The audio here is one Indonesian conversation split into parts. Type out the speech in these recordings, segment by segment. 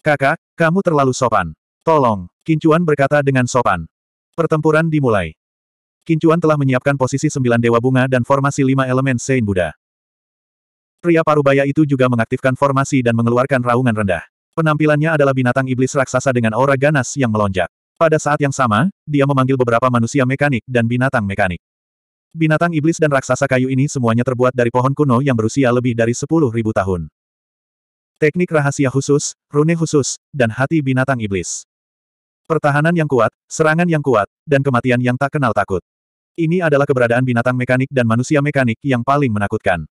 Kakak, kamu terlalu sopan. Tolong, Kincuan berkata dengan sopan. Pertempuran dimulai. Kincuan telah menyiapkan posisi sembilan dewa bunga dan formasi lima elemen Sein Buddha. Pria parubaya itu juga mengaktifkan formasi dan mengeluarkan raungan rendah. Penampilannya adalah binatang iblis raksasa dengan aura ganas yang melonjak. Pada saat yang sama, dia memanggil beberapa manusia mekanik dan binatang mekanik. Binatang iblis dan raksasa kayu ini semuanya terbuat dari pohon kuno yang berusia lebih dari sepuluh ribu tahun. Teknik rahasia khusus, rune khusus, dan hati binatang iblis. Pertahanan yang kuat, serangan yang kuat, dan kematian yang tak kenal takut. Ini adalah keberadaan binatang mekanik dan manusia mekanik yang paling menakutkan.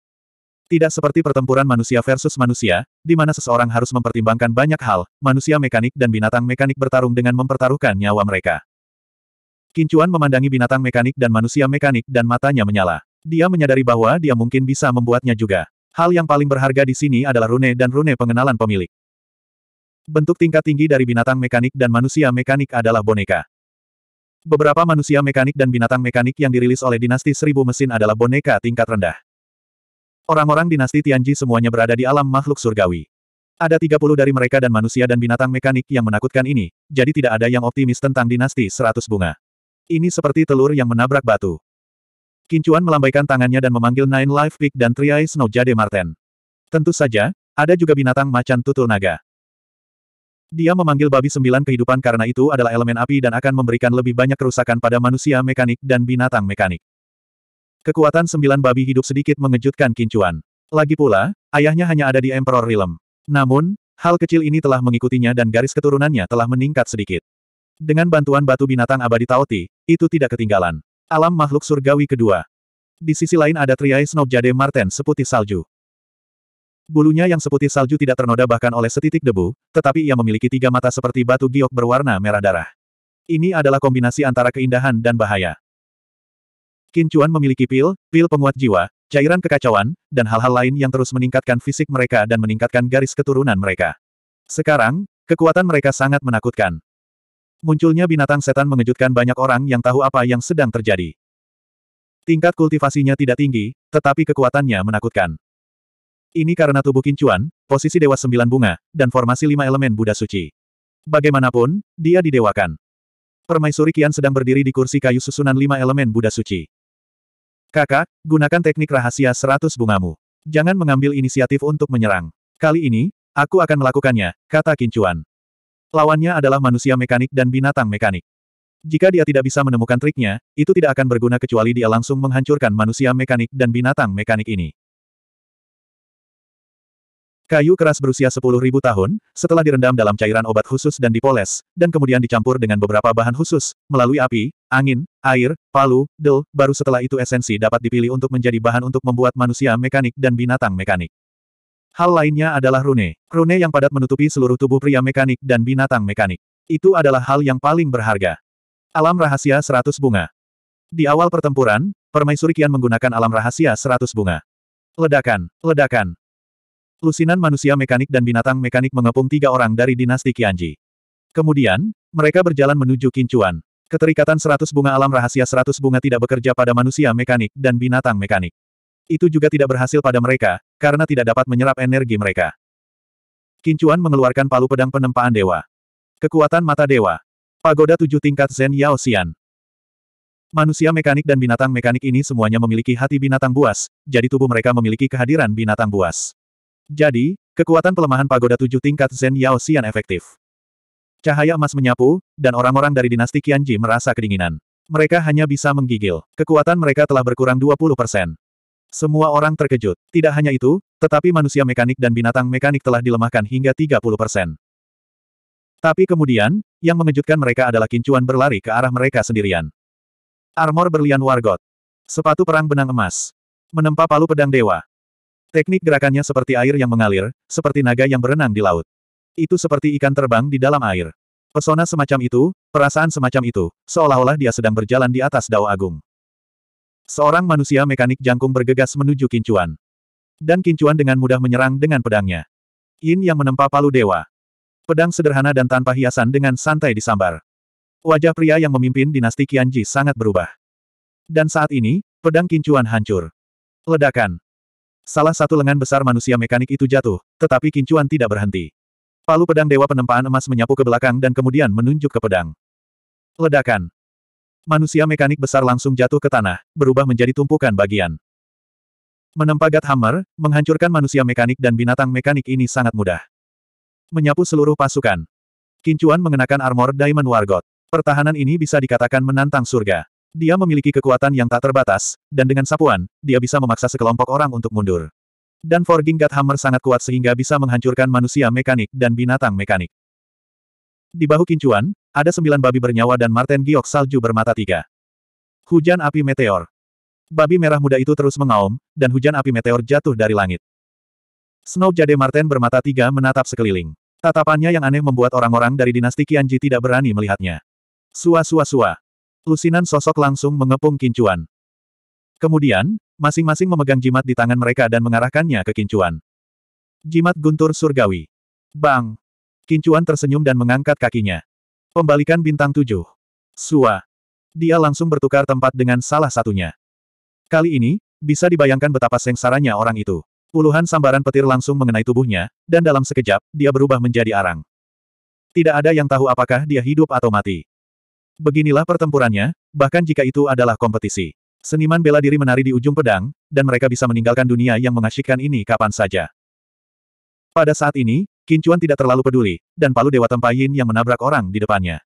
Tidak seperti pertempuran manusia versus manusia, di mana seseorang harus mempertimbangkan banyak hal, manusia mekanik dan binatang mekanik bertarung dengan mempertaruhkan nyawa mereka. Kincuan memandangi binatang mekanik dan manusia mekanik dan matanya menyala. Dia menyadari bahwa dia mungkin bisa membuatnya juga. Hal yang paling berharga di sini adalah rune dan rune pengenalan pemilik. Bentuk tingkat tinggi dari binatang mekanik dan manusia mekanik adalah boneka. Beberapa manusia mekanik dan binatang mekanik yang dirilis oleh dinasti seribu mesin adalah boneka tingkat rendah. Orang-orang dinasti Tianji semuanya berada di alam makhluk surgawi. Ada 30 dari mereka dan manusia dan binatang mekanik yang menakutkan ini, jadi tidak ada yang optimis tentang dinasti seratus bunga. Ini seperti telur yang menabrak batu. Kincuan melambaikan tangannya dan memanggil Nine Life Peak dan Triai Snow Jade Marten. Tentu saja, ada juga binatang macan tutul naga. Dia memanggil babi sembilan kehidupan karena itu adalah elemen api dan akan memberikan lebih banyak kerusakan pada manusia mekanik dan binatang mekanik. Kekuatan sembilan babi hidup sedikit mengejutkan Kincuan. Lagi pula, ayahnya hanya ada di Emperor Realm. Namun, hal kecil ini telah mengikutinya dan garis keturunannya telah meningkat sedikit. Dengan bantuan batu binatang abadi Taoti, itu tidak ketinggalan. Alam makhluk surgawi kedua. Di sisi lain ada Triai Snobjade Marten seputih salju. Bulunya yang seputih salju tidak ternoda bahkan oleh setitik debu, tetapi ia memiliki tiga mata seperti batu giok berwarna merah darah. Ini adalah kombinasi antara keindahan dan bahaya. Kincuan memiliki pil, pil penguat jiwa, cairan kekacauan, dan hal-hal lain yang terus meningkatkan fisik mereka dan meningkatkan garis keturunan mereka. Sekarang, kekuatan mereka sangat menakutkan. Munculnya binatang setan mengejutkan banyak orang yang tahu apa yang sedang terjadi. Tingkat kultivasinya tidak tinggi, tetapi kekuatannya menakutkan. Ini karena tubuh kincuan, posisi dewa sembilan bunga, dan formasi lima elemen Buddha suci. Bagaimanapun, dia didewakan. Permaisuri Kian sedang berdiri di kursi kayu susunan lima elemen Buddha suci. Kakak, gunakan teknik rahasia seratus bungamu. Jangan mengambil inisiatif untuk menyerang. Kali ini, aku akan melakukannya, kata Kincuan. Lawannya adalah manusia mekanik dan binatang mekanik. Jika dia tidak bisa menemukan triknya, itu tidak akan berguna kecuali dia langsung menghancurkan manusia mekanik dan binatang mekanik ini. Kayu keras berusia 10.000 tahun, setelah direndam dalam cairan obat khusus dan dipoles, dan kemudian dicampur dengan beberapa bahan khusus, melalui api, angin, air, palu, del, baru setelah itu esensi dapat dipilih untuk menjadi bahan untuk membuat manusia mekanik dan binatang mekanik. Hal lainnya adalah rune. Rune yang padat menutupi seluruh tubuh pria mekanik dan binatang mekanik. Itu adalah hal yang paling berharga. Alam rahasia 100 bunga. Di awal pertempuran, Permaisuri Kian menggunakan alam rahasia 100 bunga. Ledakan, ledakan. Lusinan manusia mekanik dan binatang mekanik mengepung tiga orang dari dinasti Kianji. Kemudian, mereka berjalan menuju Kincuan. Keterikatan seratus bunga alam rahasia seratus bunga tidak bekerja pada manusia mekanik dan binatang mekanik. Itu juga tidak berhasil pada mereka, karena tidak dapat menyerap energi mereka. Kincuan mengeluarkan palu pedang penempaan dewa. Kekuatan mata dewa. Pagoda tujuh tingkat Zen Yao Xian. Manusia mekanik dan binatang mekanik ini semuanya memiliki hati binatang buas, jadi tubuh mereka memiliki kehadiran binatang buas. Jadi, kekuatan pelemahan pagoda tujuh tingkat Zen Yao Xian efektif. Cahaya emas menyapu, dan orang-orang dari dinasti Qianji merasa kedinginan. Mereka hanya bisa menggigil. Kekuatan mereka telah berkurang 20%. Semua orang terkejut. Tidak hanya itu, tetapi manusia mekanik dan binatang mekanik telah dilemahkan hingga 30 persen. Tapi kemudian, yang mengejutkan mereka adalah kincuan berlari ke arah mereka sendirian. Armor berlian wargot. Sepatu perang benang emas. Menempa palu pedang dewa. Teknik gerakannya seperti air yang mengalir, seperti naga yang berenang di laut. Itu seperti ikan terbang di dalam air. Pesona semacam itu, perasaan semacam itu, seolah-olah dia sedang berjalan di atas dao agung. Seorang manusia mekanik jangkung bergegas menuju Kincuan. Dan Kincuan dengan mudah menyerang dengan pedangnya. Yin yang menempa palu dewa. Pedang sederhana dan tanpa hiasan dengan santai disambar. Wajah pria yang memimpin dinasti Qianji sangat berubah. Dan saat ini, pedang Kincuan hancur. Ledakan. Salah satu lengan besar manusia mekanik itu jatuh, tetapi Kincuan tidak berhenti. Palu pedang dewa penempaan emas menyapu ke belakang dan kemudian menunjuk ke pedang. Ledakan. Manusia mekanik besar langsung jatuh ke tanah, berubah menjadi tumpukan bagian. Menempatkan hammer, menghancurkan manusia mekanik dan binatang mekanik ini sangat mudah. Menyapu seluruh pasukan. Kincuan mengenakan armor Diamond Wargot. Pertahanan ini bisa dikatakan menantang surga. Dia memiliki kekuatan yang tak terbatas, dan dengan sapuan, dia bisa memaksa sekelompok orang untuk mundur. Dan Forging God Hammer sangat kuat sehingga bisa menghancurkan manusia mekanik dan binatang mekanik. Di bahu kincuan, ada sembilan babi bernyawa dan marten giok salju bermata tiga. Hujan api meteor. Babi merah muda itu terus mengaum, dan hujan api meteor jatuh dari langit. Snow Jade Marten bermata tiga menatap sekeliling. Tatapannya yang aneh membuat orang-orang dari dinasti Kianji tidak berani melihatnya. Sua sua sua. Lusinan sosok langsung mengepung kincuan. Kemudian, masing-masing memegang jimat di tangan mereka dan mengarahkannya ke kincuan. Jimat guntur surgawi. Bang! Kincuan tersenyum dan mengangkat kakinya. Pembalikan bintang tujuh. Sua. Dia langsung bertukar tempat dengan salah satunya. Kali ini, bisa dibayangkan betapa sengsaranya orang itu. Puluhan sambaran petir langsung mengenai tubuhnya, dan dalam sekejap, dia berubah menjadi arang. Tidak ada yang tahu apakah dia hidup atau mati. Beginilah pertempurannya, bahkan jika itu adalah kompetisi. Seniman bela diri menari di ujung pedang, dan mereka bisa meninggalkan dunia yang mengasyikkan ini kapan saja. Pada saat ini, Kincuan tidak terlalu peduli, dan palu Dewa Tempayin yang menabrak orang di depannya.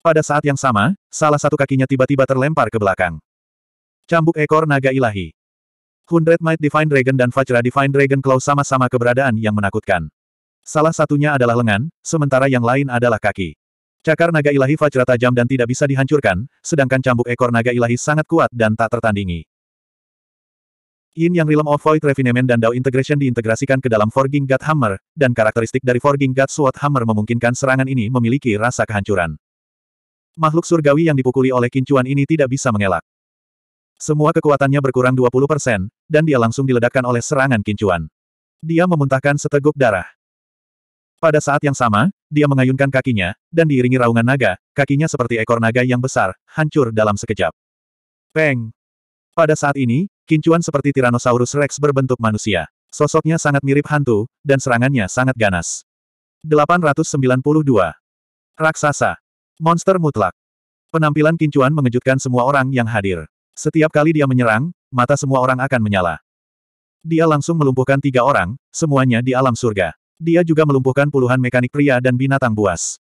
Pada saat yang sama, salah satu kakinya tiba-tiba terlempar ke belakang. Cambuk ekor naga ilahi. Hundred Might Divine Dragon dan Vajra Divine Dragon Claw sama-sama keberadaan yang menakutkan. Salah satunya adalah lengan, sementara yang lain adalah kaki. Cakar naga ilahi Vajra tajam dan tidak bisa dihancurkan, sedangkan cambuk ekor naga ilahi sangat kuat dan tak tertandingi. Yin yang Realm of Void Refinement dan Dao Integration diintegrasikan ke dalam Forging God Hammer, dan karakteristik dari Forging God Sword Hammer memungkinkan serangan ini memiliki rasa kehancuran. Makhluk surgawi yang dipukuli oleh kincuan ini tidak bisa mengelak. Semua kekuatannya berkurang 20%, dan dia langsung diledakkan oleh serangan kincuan. Dia memuntahkan seteguk darah. Pada saat yang sama, dia mengayunkan kakinya, dan diiringi raungan naga, kakinya seperti ekor naga yang besar, hancur dalam sekejap. Peng! Pada saat ini, Kincuan seperti Tyrannosaurus Rex berbentuk manusia. Sosoknya sangat mirip hantu, dan serangannya sangat ganas. 892. Raksasa. Monster mutlak. Penampilan Kincuan mengejutkan semua orang yang hadir. Setiap kali dia menyerang, mata semua orang akan menyala. Dia langsung melumpuhkan tiga orang, semuanya di alam surga. Dia juga melumpuhkan puluhan mekanik pria dan binatang buas.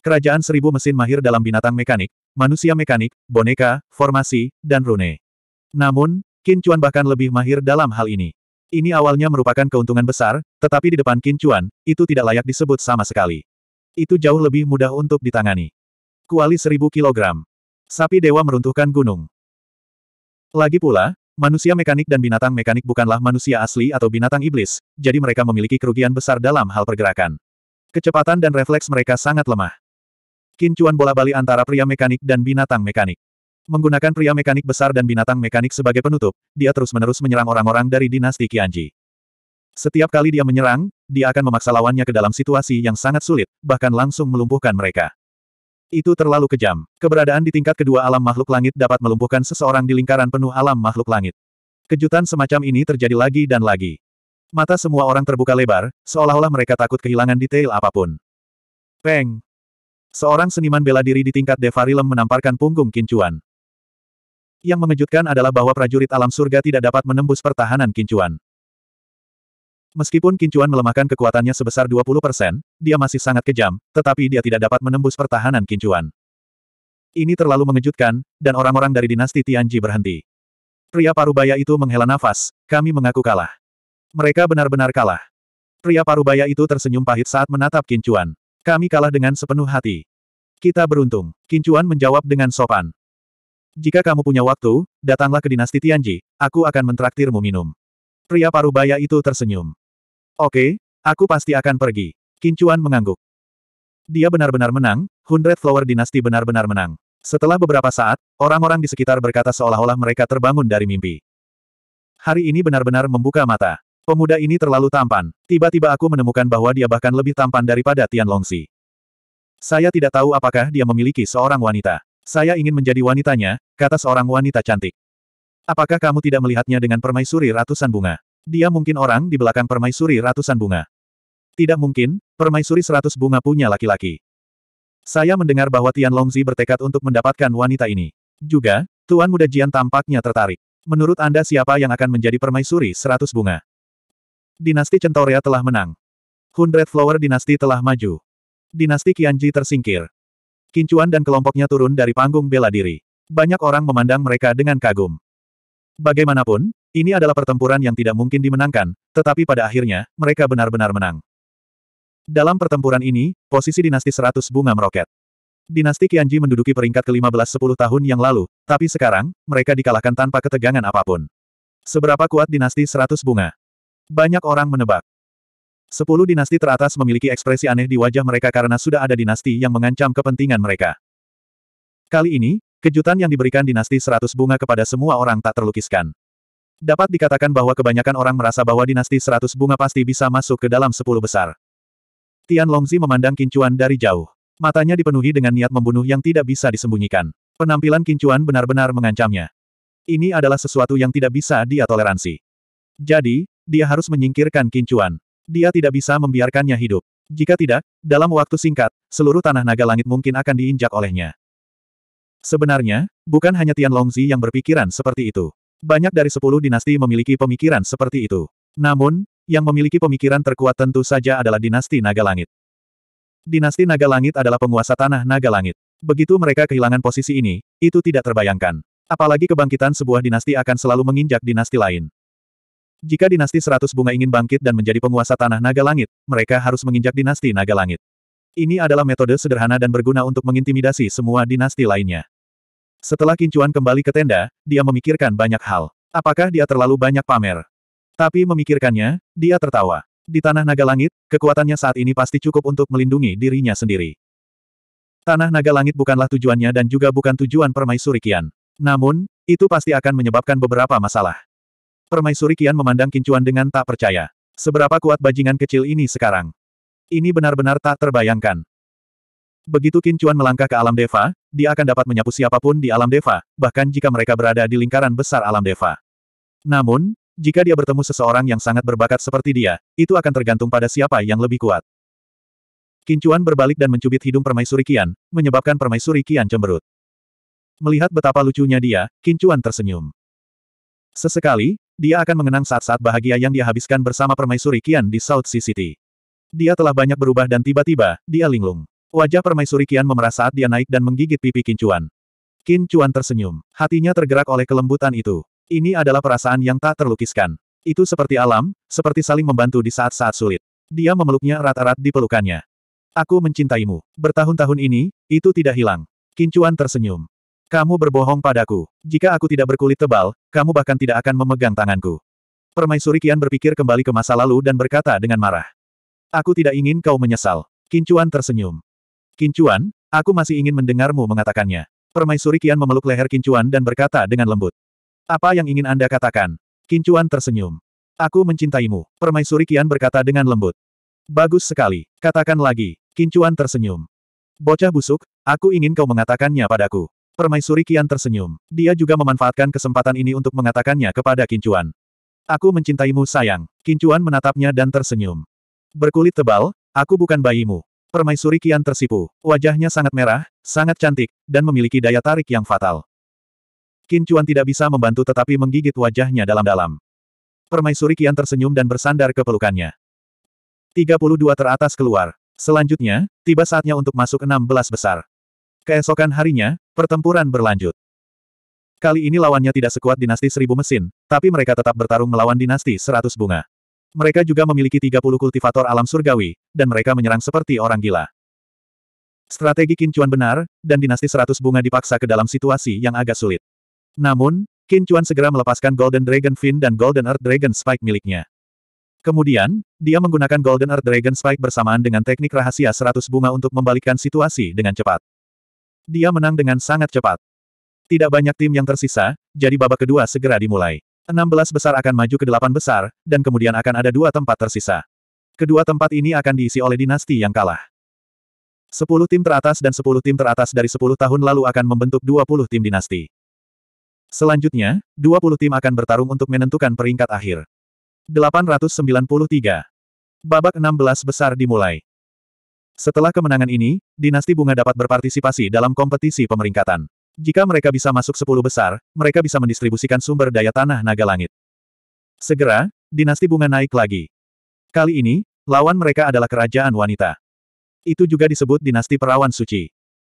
Kerajaan seribu mesin mahir dalam binatang mekanik, manusia mekanik, boneka, formasi, dan rune. Namun, Qin Chuan bahkan lebih mahir dalam hal ini. Ini awalnya merupakan keuntungan besar, tetapi di depan Qin Chuan, itu tidak layak disebut sama sekali. Itu jauh lebih mudah untuk ditangani. Kuali seribu kilogram. Sapi dewa meruntuhkan gunung. Lagi pula, manusia mekanik dan binatang mekanik bukanlah manusia asli atau binatang iblis, jadi mereka memiliki kerugian besar dalam hal pergerakan. Kecepatan dan refleks mereka sangat lemah. Kincuan bola bali antara pria mekanik dan binatang mekanik. Menggunakan pria mekanik besar dan binatang mekanik sebagai penutup, dia terus-menerus menyerang orang-orang dari dinasti Qianji. Setiap kali dia menyerang, dia akan memaksa lawannya ke dalam situasi yang sangat sulit, bahkan langsung melumpuhkan mereka. Itu terlalu kejam. Keberadaan di tingkat kedua alam makhluk langit dapat melumpuhkan seseorang di lingkaran penuh alam makhluk langit. Kejutan semacam ini terjadi lagi dan lagi. Mata semua orang terbuka lebar, seolah-olah mereka takut kehilangan detail apapun. Peng! Seorang seniman bela diri di tingkat Devarilem menamparkan punggung kincuan. Yang mengejutkan adalah bahwa prajurit alam surga tidak dapat menembus pertahanan kincuan. Meskipun kincuan melemahkan kekuatannya sebesar 20%, dia masih sangat kejam, tetapi dia tidak dapat menembus pertahanan kincuan. Ini terlalu mengejutkan, dan orang-orang dari dinasti Tianji berhenti. Pria parubaya itu menghela nafas, kami mengaku kalah. Mereka benar-benar kalah. Pria parubaya itu tersenyum pahit saat menatap kincuan. Kami kalah dengan sepenuh hati. Kita beruntung. Kincuan menjawab dengan sopan. Jika kamu punya waktu, datanglah ke dinasti Tianji, aku akan mentraktirmu minum. Pria Parubaya itu tersenyum. Oke, aku pasti akan pergi. Kincuan mengangguk. Dia benar-benar menang, Hundred Flower Dinasti benar-benar menang. Setelah beberapa saat, orang-orang di sekitar berkata seolah-olah mereka terbangun dari mimpi. Hari ini benar-benar membuka mata. Pemuda ini terlalu tampan. Tiba-tiba aku menemukan bahwa dia bahkan lebih tampan daripada Tian Longsi. Saya tidak tahu apakah dia memiliki seorang wanita. Saya ingin menjadi wanitanya, kata seorang wanita cantik. Apakah kamu tidak melihatnya dengan permaisuri ratusan bunga? Dia mungkin orang di belakang permaisuri ratusan bunga. Tidak mungkin, permaisuri seratus bunga punya laki-laki. Saya mendengar bahwa Tian Longzi bertekad untuk mendapatkan wanita ini. Juga, Tuan Muda Jian tampaknya tertarik. Menurut Anda siapa yang akan menjadi permaisuri seratus bunga? Dinasti Centaurea telah menang. Hundred Flower Dinasti telah maju. Dinasti Qianji tersingkir. Kincuan dan kelompoknya turun dari panggung bela diri. Banyak orang memandang mereka dengan kagum. Bagaimanapun, ini adalah pertempuran yang tidak mungkin dimenangkan, tetapi pada akhirnya, mereka benar-benar menang. Dalam pertempuran ini, posisi dinasti Seratus bunga meroket. Dinasti Kianji menduduki peringkat ke-15 10 tahun yang lalu, tapi sekarang, mereka dikalahkan tanpa ketegangan apapun. Seberapa kuat dinasti Seratus bunga? Banyak orang menebak. Sepuluh dinasti teratas memiliki ekspresi aneh di wajah mereka karena sudah ada dinasti yang mengancam kepentingan mereka. Kali ini, kejutan yang diberikan dinasti seratus bunga kepada semua orang tak terlukiskan. Dapat dikatakan bahwa kebanyakan orang merasa bahwa dinasti seratus bunga pasti bisa masuk ke dalam sepuluh besar. Tian Longzi memandang Kincuan dari jauh. Matanya dipenuhi dengan niat membunuh yang tidak bisa disembunyikan. Penampilan Kincuan benar-benar mengancamnya. Ini adalah sesuatu yang tidak bisa dia toleransi. Jadi, dia harus menyingkirkan Kincuan. Dia tidak bisa membiarkannya hidup. Jika tidak, dalam waktu singkat, seluruh tanah naga langit mungkin akan diinjak olehnya. Sebenarnya, bukan hanya Tian Longzi yang berpikiran seperti itu. Banyak dari sepuluh dinasti memiliki pemikiran seperti itu. Namun, yang memiliki pemikiran terkuat tentu saja adalah dinasti naga langit. Dinasti naga langit adalah penguasa tanah naga langit. Begitu mereka kehilangan posisi ini, itu tidak terbayangkan. Apalagi kebangkitan sebuah dinasti akan selalu menginjak dinasti lain. Jika dinasti Seratus bunga ingin bangkit dan menjadi penguasa tanah naga langit, mereka harus menginjak dinasti naga langit. Ini adalah metode sederhana dan berguna untuk mengintimidasi semua dinasti lainnya. Setelah Kincuan kembali ke tenda, dia memikirkan banyak hal. Apakah dia terlalu banyak pamer? Tapi memikirkannya, dia tertawa. Di tanah naga langit, kekuatannya saat ini pasti cukup untuk melindungi dirinya sendiri. Tanah naga langit bukanlah tujuannya dan juga bukan tujuan permaisuri Kian. Namun, itu pasti akan menyebabkan beberapa masalah. Permaisuri Kian memandang Kincuan dengan tak percaya. Seberapa kuat bajingan kecil ini sekarang? Ini benar-benar tak terbayangkan. Begitu Kincuan melangkah ke alam Deva, dia akan dapat menyapu siapapun di alam Deva, bahkan jika mereka berada di lingkaran besar alam Deva. Namun, jika dia bertemu seseorang yang sangat berbakat seperti dia, itu akan tergantung pada siapa yang lebih kuat. Kincuan berbalik dan mencubit hidung permaisuri Kian, menyebabkan permaisuri Kian cemberut. Melihat betapa lucunya dia, Kincuan tersenyum. Sesekali, dia akan mengenang saat-saat bahagia yang dia habiskan bersama permaisuri Kian di South Sea City. Dia telah banyak berubah dan tiba-tiba, dia linglung. Wajah permaisuri Kian memerah saat dia naik dan menggigit pipi Kincuan. Kincuan tersenyum. Hatinya tergerak oleh kelembutan itu. Ini adalah perasaan yang tak terlukiskan. Itu seperti alam, seperti saling membantu di saat-saat sulit. Dia memeluknya erat-erat di pelukannya. Aku mencintaimu. Bertahun-tahun ini, itu tidak hilang. Kincuan tersenyum. Kamu berbohong padaku. Jika aku tidak berkulit tebal, kamu bahkan tidak akan memegang tanganku. Permaisuri Kian berpikir kembali ke masa lalu dan berkata dengan marah. Aku tidak ingin kau menyesal. Kincuan tersenyum. Kincuan, aku masih ingin mendengarmu mengatakannya. Permaisuri Kian memeluk leher Kincuan dan berkata dengan lembut. Apa yang ingin Anda katakan? Kincuan tersenyum. Aku mencintaimu. Permaisuri Kian berkata dengan lembut. Bagus sekali. Katakan lagi. Kincuan tersenyum. Bocah busuk, aku ingin kau mengatakannya padaku. Permaisuri Kian tersenyum. Dia juga memanfaatkan kesempatan ini untuk mengatakannya kepada Kincuan. Aku mencintaimu sayang. Kincuan menatapnya dan tersenyum. Berkulit tebal, aku bukan bayimu. Permaisuri Kian tersipu. Wajahnya sangat merah, sangat cantik, dan memiliki daya tarik yang fatal. Kincuan tidak bisa membantu tetapi menggigit wajahnya dalam-dalam. Permaisuri Kian tersenyum dan bersandar ke pelukannya. 32 teratas keluar. Selanjutnya, tiba saatnya untuk masuk 16 besar. Keesokan harinya, pertempuran berlanjut. Kali ini lawannya tidak sekuat dinasti seribu mesin, tapi mereka tetap bertarung melawan dinasti seratus bunga. Mereka juga memiliki 30 kultivator alam surgawi, dan mereka menyerang seperti orang gila. Strategi Kincuan benar, dan dinasti seratus bunga dipaksa ke dalam situasi yang agak sulit. Namun, Kincuan segera melepaskan Golden Dragon Fin dan Golden Earth Dragon Spike miliknya. Kemudian, dia menggunakan Golden Earth Dragon Spike bersamaan dengan teknik rahasia seratus bunga untuk membalikkan situasi dengan cepat. Dia menang dengan sangat cepat. Tidak banyak tim yang tersisa, jadi babak kedua segera dimulai. 16 besar akan maju ke 8 besar, dan kemudian akan ada dua tempat tersisa. Kedua tempat ini akan diisi oleh dinasti yang kalah. 10 tim teratas dan 10 tim teratas dari 10 tahun lalu akan membentuk 20 tim dinasti. Selanjutnya, 20 tim akan bertarung untuk menentukan peringkat akhir. 893. Babak 16 besar dimulai. Setelah kemenangan ini, dinasti bunga dapat berpartisipasi dalam kompetisi pemeringkatan. Jika mereka bisa masuk sepuluh besar, mereka bisa mendistribusikan sumber daya tanah naga langit. Segera, dinasti bunga naik lagi. Kali ini, lawan mereka adalah kerajaan wanita. Itu juga disebut dinasti perawan suci.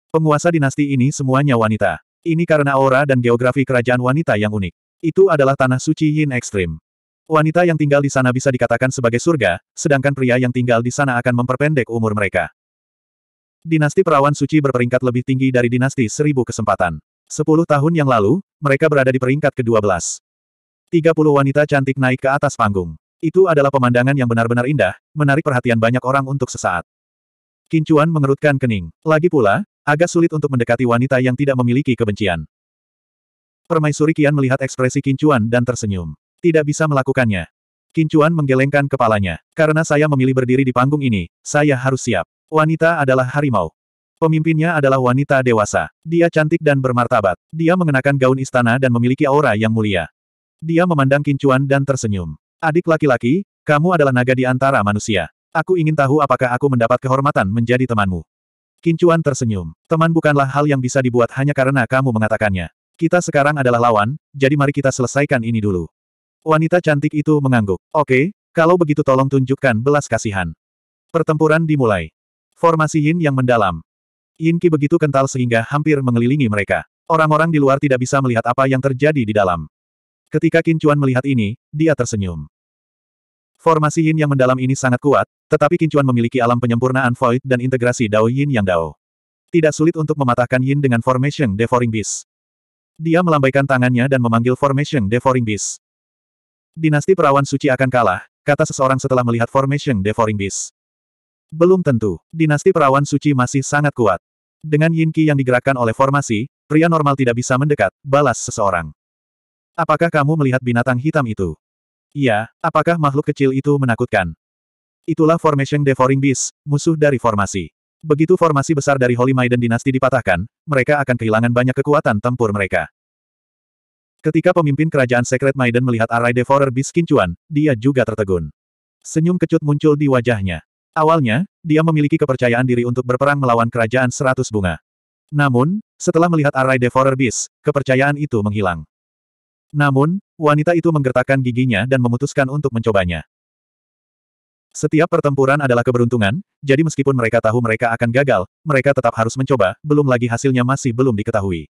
Penguasa dinasti ini semuanya wanita. Ini karena aura dan geografi kerajaan wanita yang unik. Itu adalah tanah suci Yin Ekstrim. Wanita yang tinggal di sana bisa dikatakan sebagai surga, sedangkan pria yang tinggal di sana akan memperpendek umur mereka. Dinasti Perawan Suci berperingkat lebih tinggi dari dinasti seribu kesempatan. Sepuluh tahun yang lalu, mereka berada di peringkat ke-12. Tiga puluh wanita cantik naik ke atas panggung. Itu adalah pemandangan yang benar-benar indah, menarik perhatian banyak orang untuk sesaat. Kincuan mengerutkan kening. Lagi pula, agak sulit untuk mendekati wanita yang tidak memiliki kebencian. Permaisuri Kian melihat ekspresi Kincuan dan tersenyum. Tidak bisa melakukannya. Kincuan menggelengkan kepalanya. Karena saya memilih berdiri di panggung ini, saya harus siap. Wanita adalah harimau. Pemimpinnya adalah wanita dewasa. Dia cantik dan bermartabat. Dia mengenakan gaun istana dan memiliki aura yang mulia. Dia memandang Kincuan dan tersenyum. Adik laki-laki, kamu adalah naga di antara manusia. Aku ingin tahu apakah aku mendapat kehormatan menjadi temanmu. Kincuan tersenyum. Teman bukanlah hal yang bisa dibuat hanya karena kamu mengatakannya. Kita sekarang adalah lawan, jadi mari kita selesaikan ini dulu. Wanita cantik itu mengangguk. Oke, kalau begitu tolong tunjukkan belas kasihan. Pertempuran dimulai. Formasi Yin yang mendalam. Yin Qi begitu kental sehingga hampir mengelilingi mereka. Orang-orang di luar tidak bisa melihat apa yang terjadi di dalam. Ketika Qin Chuan melihat ini, dia tersenyum. Formasi Yin yang mendalam ini sangat kuat, tetapi Qin Chuan memiliki alam penyempurnaan Void dan integrasi Dao Yin yang Dao. Tidak sulit untuk mematahkan Yin dengan Formation Devouring Beast. Dia melambaikan tangannya dan memanggil Formation Devouring Beast. Dinasti Perawan Suci akan kalah, kata seseorang setelah melihat Formation Devouring Beast. Belum tentu, dinasti Perawan Suci masih sangat kuat. Dengan Yin Qi yang digerakkan oleh formasi, pria normal tidak bisa mendekat, balas seseorang. Apakah kamu melihat binatang hitam itu? Iya, apakah makhluk kecil itu menakutkan? Itulah Formation Devouring Beast, musuh dari formasi. Begitu formasi besar dari Holy Maiden dinasti dipatahkan, mereka akan kehilangan banyak kekuatan tempur mereka. Ketika pemimpin kerajaan Secret Maiden melihat Array Devourer Beast Kincuan, dia juga tertegun. Senyum kecut muncul di wajahnya. Awalnya, dia memiliki kepercayaan diri untuk berperang melawan kerajaan seratus bunga. Namun, setelah melihat Array Devourer Beast, kepercayaan itu menghilang. Namun, wanita itu menggertakkan giginya dan memutuskan untuk mencobanya. Setiap pertempuran adalah keberuntungan, jadi meskipun mereka tahu mereka akan gagal, mereka tetap harus mencoba, belum lagi hasilnya masih belum diketahui.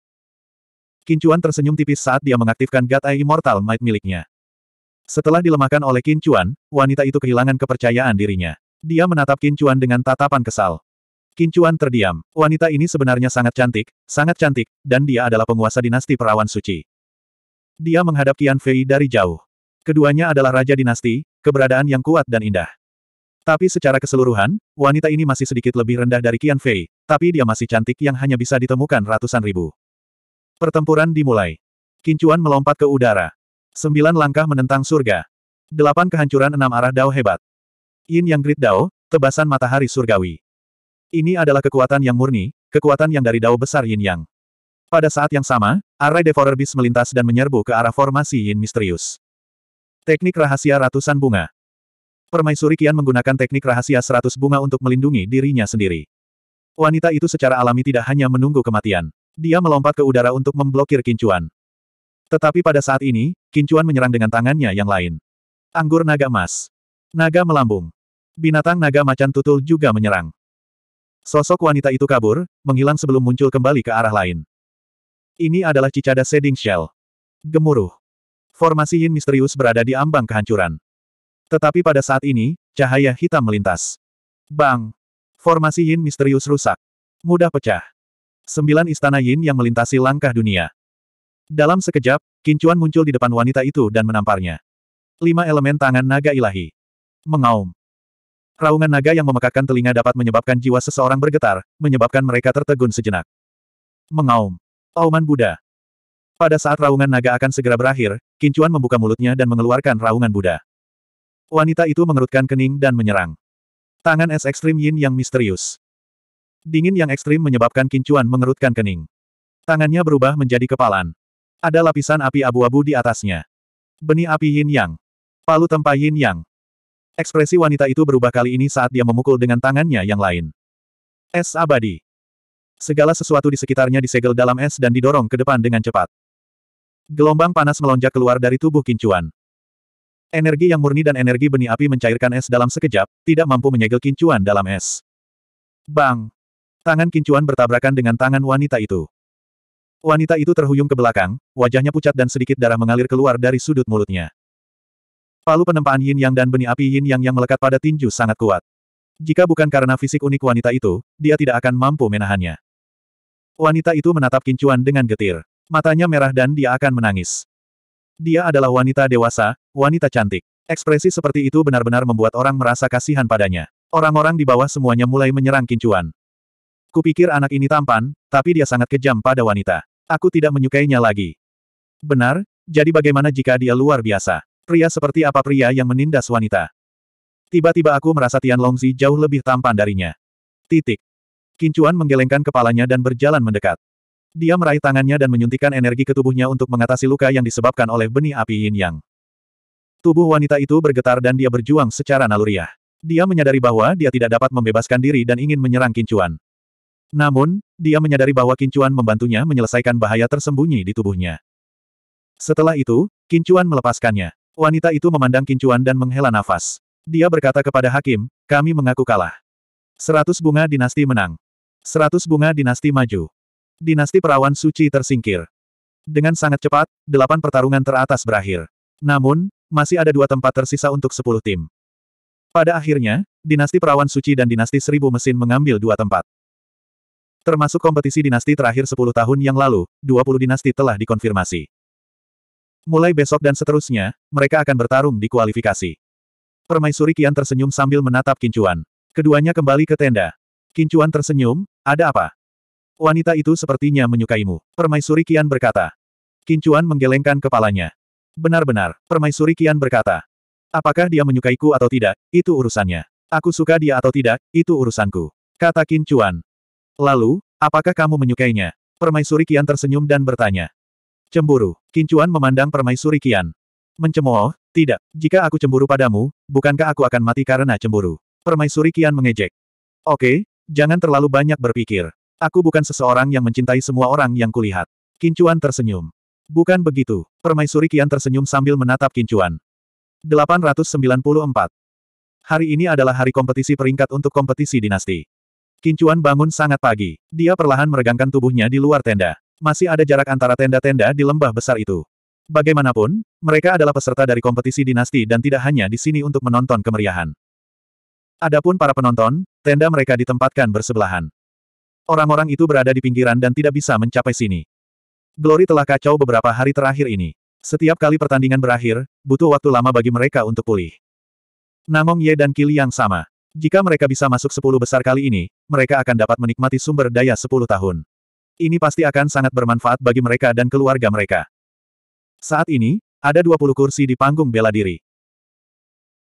Kincuan tersenyum tipis saat dia mengaktifkan God Eye Immortal Might miliknya. Setelah dilemahkan oleh Kincuan, wanita itu kehilangan kepercayaan dirinya. Dia menatap Kincuan dengan tatapan kesal. Kincuan terdiam. Wanita ini sebenarnya sangat cantik, sangat cantik, dan dia adalah penguasa dinasti perawan suci. Dia menghadap Qian Fei dari jauh. Keduanya adalah raja dinasti, keberadaan yang kuat dan indah. Tapi secara keseluruhan, wanita ini masih sedikit lebih rendah dari Qian Fei, tapi dia masih cantik yang hanya bisa ditemukan ratusan ribu. Pertempuran dimulai. Kincuan melompat ke udara. Sembilan langkah menentang surga. Delapan kehancuran enam arah Dao hebat. Yin Yang Grid Dao, tebasan matahari surgawi. Ini adalah kekuatan yang murni, kekuatan yang dari Dao besar Yin Yang. Pada saat yang sama, Array Devourer Beast melintas dan menyerbu ke arah formasi Yin Misterius. Teknik rahasia ratusan bunga. Permaisuri Kian menggunakan teknik rahasia seratus bunga untuk melindungi dirinya sendiri. Wanita itu secara alami tidak hanya menunggu kematian. Dia melompat ke udara untuk memblokir Kincuan. Tetapi pada saat ini, Kincuan menyerang dengan tangannya yang lain. Anggur naga emas. Naga melambung. Binatang naga macan tutul juga menyerang. Sosok wanita itu kabur, menghilang sebelum muncul kembali ke arah lain. Ini adalah cicada Seding Shell. Gemuruh. Formasi Yin misterius berada di ambang kehancuran. Tetapi pada saat ini, cahaya hitam melintas. Bang! Formasi Yin misterius rusak. Mudah pecah. Sembilan istana Yin yang melintasi langkah dunia. Dalam sekejap, Kincuan muncul di depan wanita itu dan menamparnya. Lima elemen tangan naga ilahi. Mengaum. Raungan naga yang memekakan telinga dapat menyebabkan jiwa seseorang bergetar, menyebabkan mereka tertegun sejenak. Mengaum. Auman Buddha. Pada saat raungan naga akan segera berakhir, Kincuan membuka mulutnya dan mengeluarkan raungan Buddha. Wanita itu mengerutkan kening dan menyerang. Tangan es ekstrim Yin yang misterius. Dingin yang ekstrim menyebabkan Kincuan mengerutkan kening. Tangannya berubah menjadi kepalan. Ada lapisan api abu-abu di atasnya. Benih api yin yang. Palu tempa yin yang. Ekspresi wanita itu berubah kali ini saat dia memukul dengan tangannya yang lain. Es abadi. Segala sesuatu di sekitarnya disegel dalam es dan didorong ke depan dengan cepat. Gelombang panas melonjak keluar dari tubuh Kincuan. Energi yang murni dan energi benih api mencairkan es dalam sekejap, tidak mampu menyegel Kincuan dalam es. Bang! Tangan Kincuan bertabrakan dengan tangan wanita itu. Wanita itu terhuyung ke belakang, wajahnya pucat dan sedikit darah mengalir keluar dari sudut mulutnya. Palu penempaan yin yang dan benih api yin yang yang melekat pada tinju sangat kuat. Jika bukan karena fisik unik wanita itu, dia tidak akan mampu menahannya. Wanita itu menatap Kincuan dengan getir. Matanya merah dan dia akan menangis. Dia adalah wanita dewasa, wanita cantik. Ekspresi seperti itu benar-benar membuat orang merasa kasihan padanya. Orang-orang di bawah semuanya mulai menyerang Kincuan. Kupikir anak ini tampan, tapi dia sangat kejam pada wanita. Aku tidak menyukainya lagi. Benar, jadi bagaimana jika dia luar biasa? Pria seperti apa pria yang menindas wanita? Tiba-tiba aku merasa Tian Longzi jauh lebih tampan darinya. Titik. Kincuan menggelengkan kepalanya dan berjalan mendekat. Dia meraih tangannya dan menyuntikkan energi ke tubuhnya untuk mengatasi luka yang disebabkan oleh benih api yin yang. Tubuh wanita itu bergetar dan dia berjuang secara naluriah. Dia menyadari bahwa dia tidak dapat membebaskan diri dan ingin menyerang Kincuan. Namun, dia menyadari bahwa Kincuan membantunya menyelesaikan bahaya tersembunyi di tubuhnya. Setelah itu, Kincuan melepaskannya. Wanita itu memandang Kincuan dan menghela nafas. Dia berkata kepada hakim, kami mengaku kalah. Seratus bunga dinasti menang. Seratus bunga dinasti maju. Dinasti perawan suci tersingkir. Dengan sangat cepat, delapan pertarungan teratas berakhir. Namun, masih ada dua tempat tersisa untuk sepuluh tim. Pada akhirnya, dinasti perawan suci dan dinasti seribu mesin mengambil dua tempat. Termasuk kompetisi dinasti terakhir 10 tahun yang lalu, 20 dinasti telah dikonfirmasi. Mulai besok dan seterusnya, mereka akan bertarung di kualifikasi. Permaisuri Kian tersenyum sambil menatap Kincuan. Keduanya kembali ke tenda. Kincuan tersenyum, ada apa? Wanita itu sepertinya menyukaimu. Permaisuri Kian berkata. Kincuan menggelengkan kepalanya. Benar-benar, Permaisuri Kian berkata. Apakah dia menyukaiku atau tidak, itu urusannya. Aku suka dia atau tidak, itu urusanku. Kata Kincuan. Lalu, apakah kamu menyukainya? Permaisuri Kian tersenyum dan bertanya. Cemburu. Kincuan memandang Permaisuri Kian. Mencemooh, tidak. Jika aku cemburu padamu, bukankah aku akan mati karena cemburu? Permaisuri Kian mengejek. Oke, jangan terlalu banyak berpikir. Aku bukan seseorang yang mencintai semua orang yang kulihat. Kincuan tersenyum. Bukan begitu. Permaisuri Kian tersenyum sambil menatap Kincuan. 894. Hari ini adalah hari kompetisi peringkat untuk kompetisi dinasti. Kincuan bangun sangat pagi. Dia perlahan meregangkan tubuhnya di luar tenda. Masih ada jarak antara tenda-tenda di lembah besar itu. Bagaimanapun, mereka adalah peserta dari kompetisi dinasti dan tidak hanya di sini untuk menonton kemeriahan. Adapun para penonton, tenda mereka ditempatkan bersebelahan. Orang-orang itu berada di pinggiran dan tidak bisa mencapai sini. Glory telah kacau beberapa hari terakhir ini. Setiap kali pertandingan berakhir, butuh waktu lama bagi mereka untuk pulih. Namong Ye dan Kili yang sama. Jika mereka bisa masuk sepuluh besar kali ini, mereka akan dapat menikmati sumber daya sepuluh tahun. Ini pasti akan sangat bermanfaat bagi mereka dan keluarga mereka. Saat ini, ada dua puluh kursi di panggung bela diri.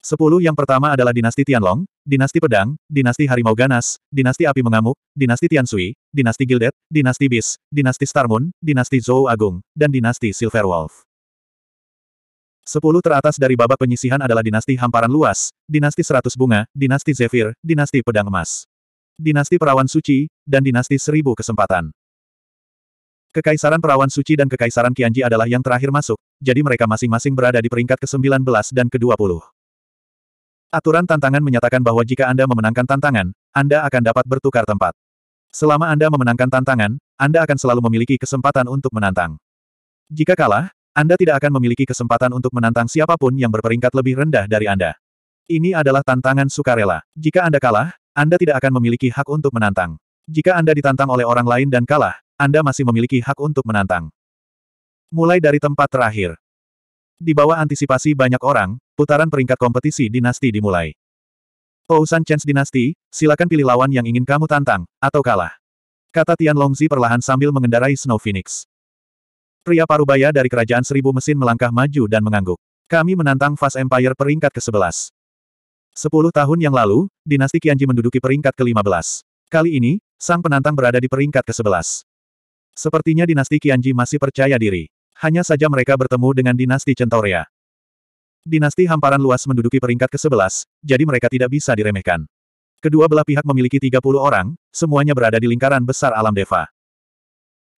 Sepuluh yang pertama adalah dinasti Tianlong, dinasti pedang, dinasti harimau ganas, dinasti api mengamuk, dinasti Tiansui, dinasti Gildet, dinasti Bis, dinasti Starmoon, dinasti Zhou Agung, dan dinasti Silver Wolf. Sepuluh teratas dari babak penyisihan adalah dinasti hamparan luas, dinasti seratus bunga, dinasti zephyr, dinasti pedang emas. Dinasti Perawan Suci, dan Dinasti Seribu Kesempatan. Kekaisaran Perawan Suci dan Kekaisaran Kianji adalah yang terakhir masuk, jadi mereka masing-masing berada di peringkat ke-19 dan ke-20. Aturan tantangan menyatakan bahwa jika Anda memenangkan tantangan, Anda akan dapat bertukar tempat. Selama Anda memenangkan tantangan, Anda akan selalu memiliki kesempatan untuk menantang. Jika kalah, anda tidak akan memiliki kesempatan untuk menantang siapapun yang berperingkat lebih rendah dari Anda. Ini adalah tantangan sukarela. Jika Anda kalah, Anda tidak akan memiliki hak untuk menantang. Jika Anda ditantang oleh orang lain dan kalah, Anda masih memiliki hak untuk menantang. Mulai dari tempat terakhir. Di bawah antisipasi banyak orang, putaran peringkat kompetisi dinasti dimulai. Pousan Chance Dinasti, silakan pilih lawan yang ingin kamu tantang, atau kalah. Kata Tian Longzi perlahan sambil mengendarai Snow Phoenix. Pria parubaya dari kerajaan seribu mesin melangkah maju dan mengangguk. Kami menantang Fast Empire peringkat ke-11. Sepuluh tahun yang lalu, dinasti Qianji menduduki peringkat ke-15. Kali ini, sang penantang berada di peringkat ke-11. Sepertinya dinasti Qianji masih percaya diri. Hanya saja mereka bertemu dengan dinasti Centauria. Dinasti hamparan luas menduduki peringkat ke-11, jadi mereka tidak bisa diremehkan. Kedua belah pihak memiliki 30 orang, semuanya berada di lingkaran besar alam Deva.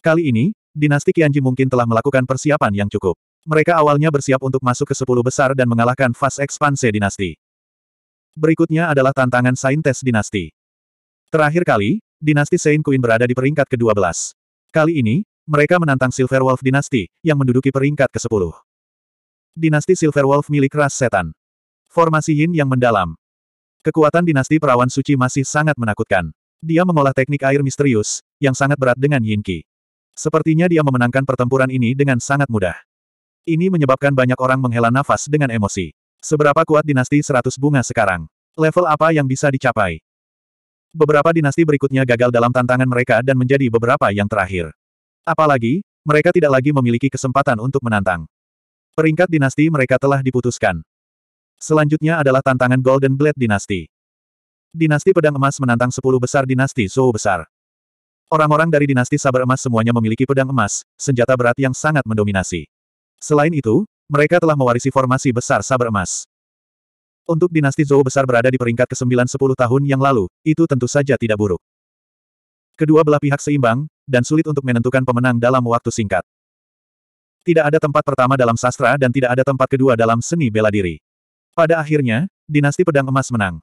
Kali ini, Dinasti Qianji mungkin telah melakukan persiapan yang cukup. Mereka awalnya bersiap untuk masuk ke sepuluh besar dan mengalahkan fase ekspansi dinasti. Berikutnya adalah tantangan saintes dinasti. Terakhir kali, dinasti Saint Queen berada di peringkat ke-12. Kali ini, mereka menantang Silver Wolf dinasti, yang menduduki peringkat ke-10. Dinasti Silver Wolf milik ras setan. Formasi Yin yang mendalam. Kekuatan dinasti perawan suci masih sangat menakutkan. Dia mengolah teknik air misterius, yang sangat berat dengan Yin Qi. Sepertinya dia memenangkan pertempuran ini dengan sangat mudah. Ini menyebabkan banyak orang menghela nafas dengan emosi. Seberapa kuat dinasti Seratus bunga sekarang? Level apa yang bisa dicapai? Beberapa dinasti berikutnya gagal dalam tantangan mereka dan menjadi beberapa yang terakhir. Apalagi, mereka tidak lagi memiliki kesempatan untuk menantang. Peringkat dinasti mereka telah diputuskan. Selanjutnya adalah tantangan Golden Blade Dinasti. Dinasti Pedang Emas menantang 10 besar dinasti Zhou besar. Orang-orang dari dinasti sabar emas semuanya memiliki pedang emas, senjata berat yang sangat mendominasi. Selain itu, mereka telah mewarisi formasi besar sabar emas. Untuk dinasti Zhou besar berada di peringkat ke-9-10 tahun yang lalu, itu tentu saja tidak buruk. Kedua belah pihak seimbang, dan sulit untuk menentukan pemenang dalam waktu singkat. Tidak ada tempat pertama dalam sastra dan tidak ada tempat kedua dalam seni bela diri. Pada akhirnya, dinasti pedang emas menang.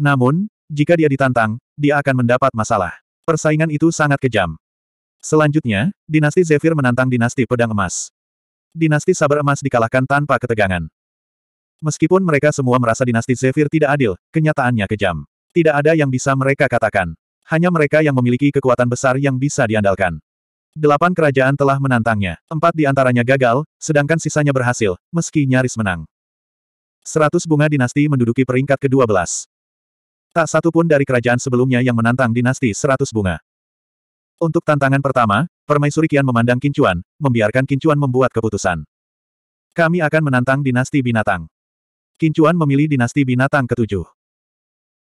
Namun, jika dia ditantang, dia akan mendapat masalah. Persaingan itu sangat kejam. Selanjutnya, dinasti Zephyr menantang dinasti Pedang Emas. Dinasti Sabar Emas dikalahkan tanpa ketegangan. Meskipun mereka semua merasa dinasti Zephyr tidak adil, kenyataannya kejam. Tidak ada yang bisa mereka katakan. Hanya mereka yang memiliki kekuatan besar yang bisa diandalkan. Delapan kerajaan telah menantangnya. Empat di antaranya gagal, sedangkan sisanya berhasil, meski nyaris menang. Seratus bunga dinasti menduduki peringkat ke-12. Tak satu pun dari kerajaan sebelumnya yang menantang dinasti seratus bunga. Untuk tantangan pertama, Permaisuri Kian memandang Kincuan, membiarkan Kincuan membuat keputusan. Kami akan menantang dinasti binatang. Kincuan memilih dinasti binatang ketujuh.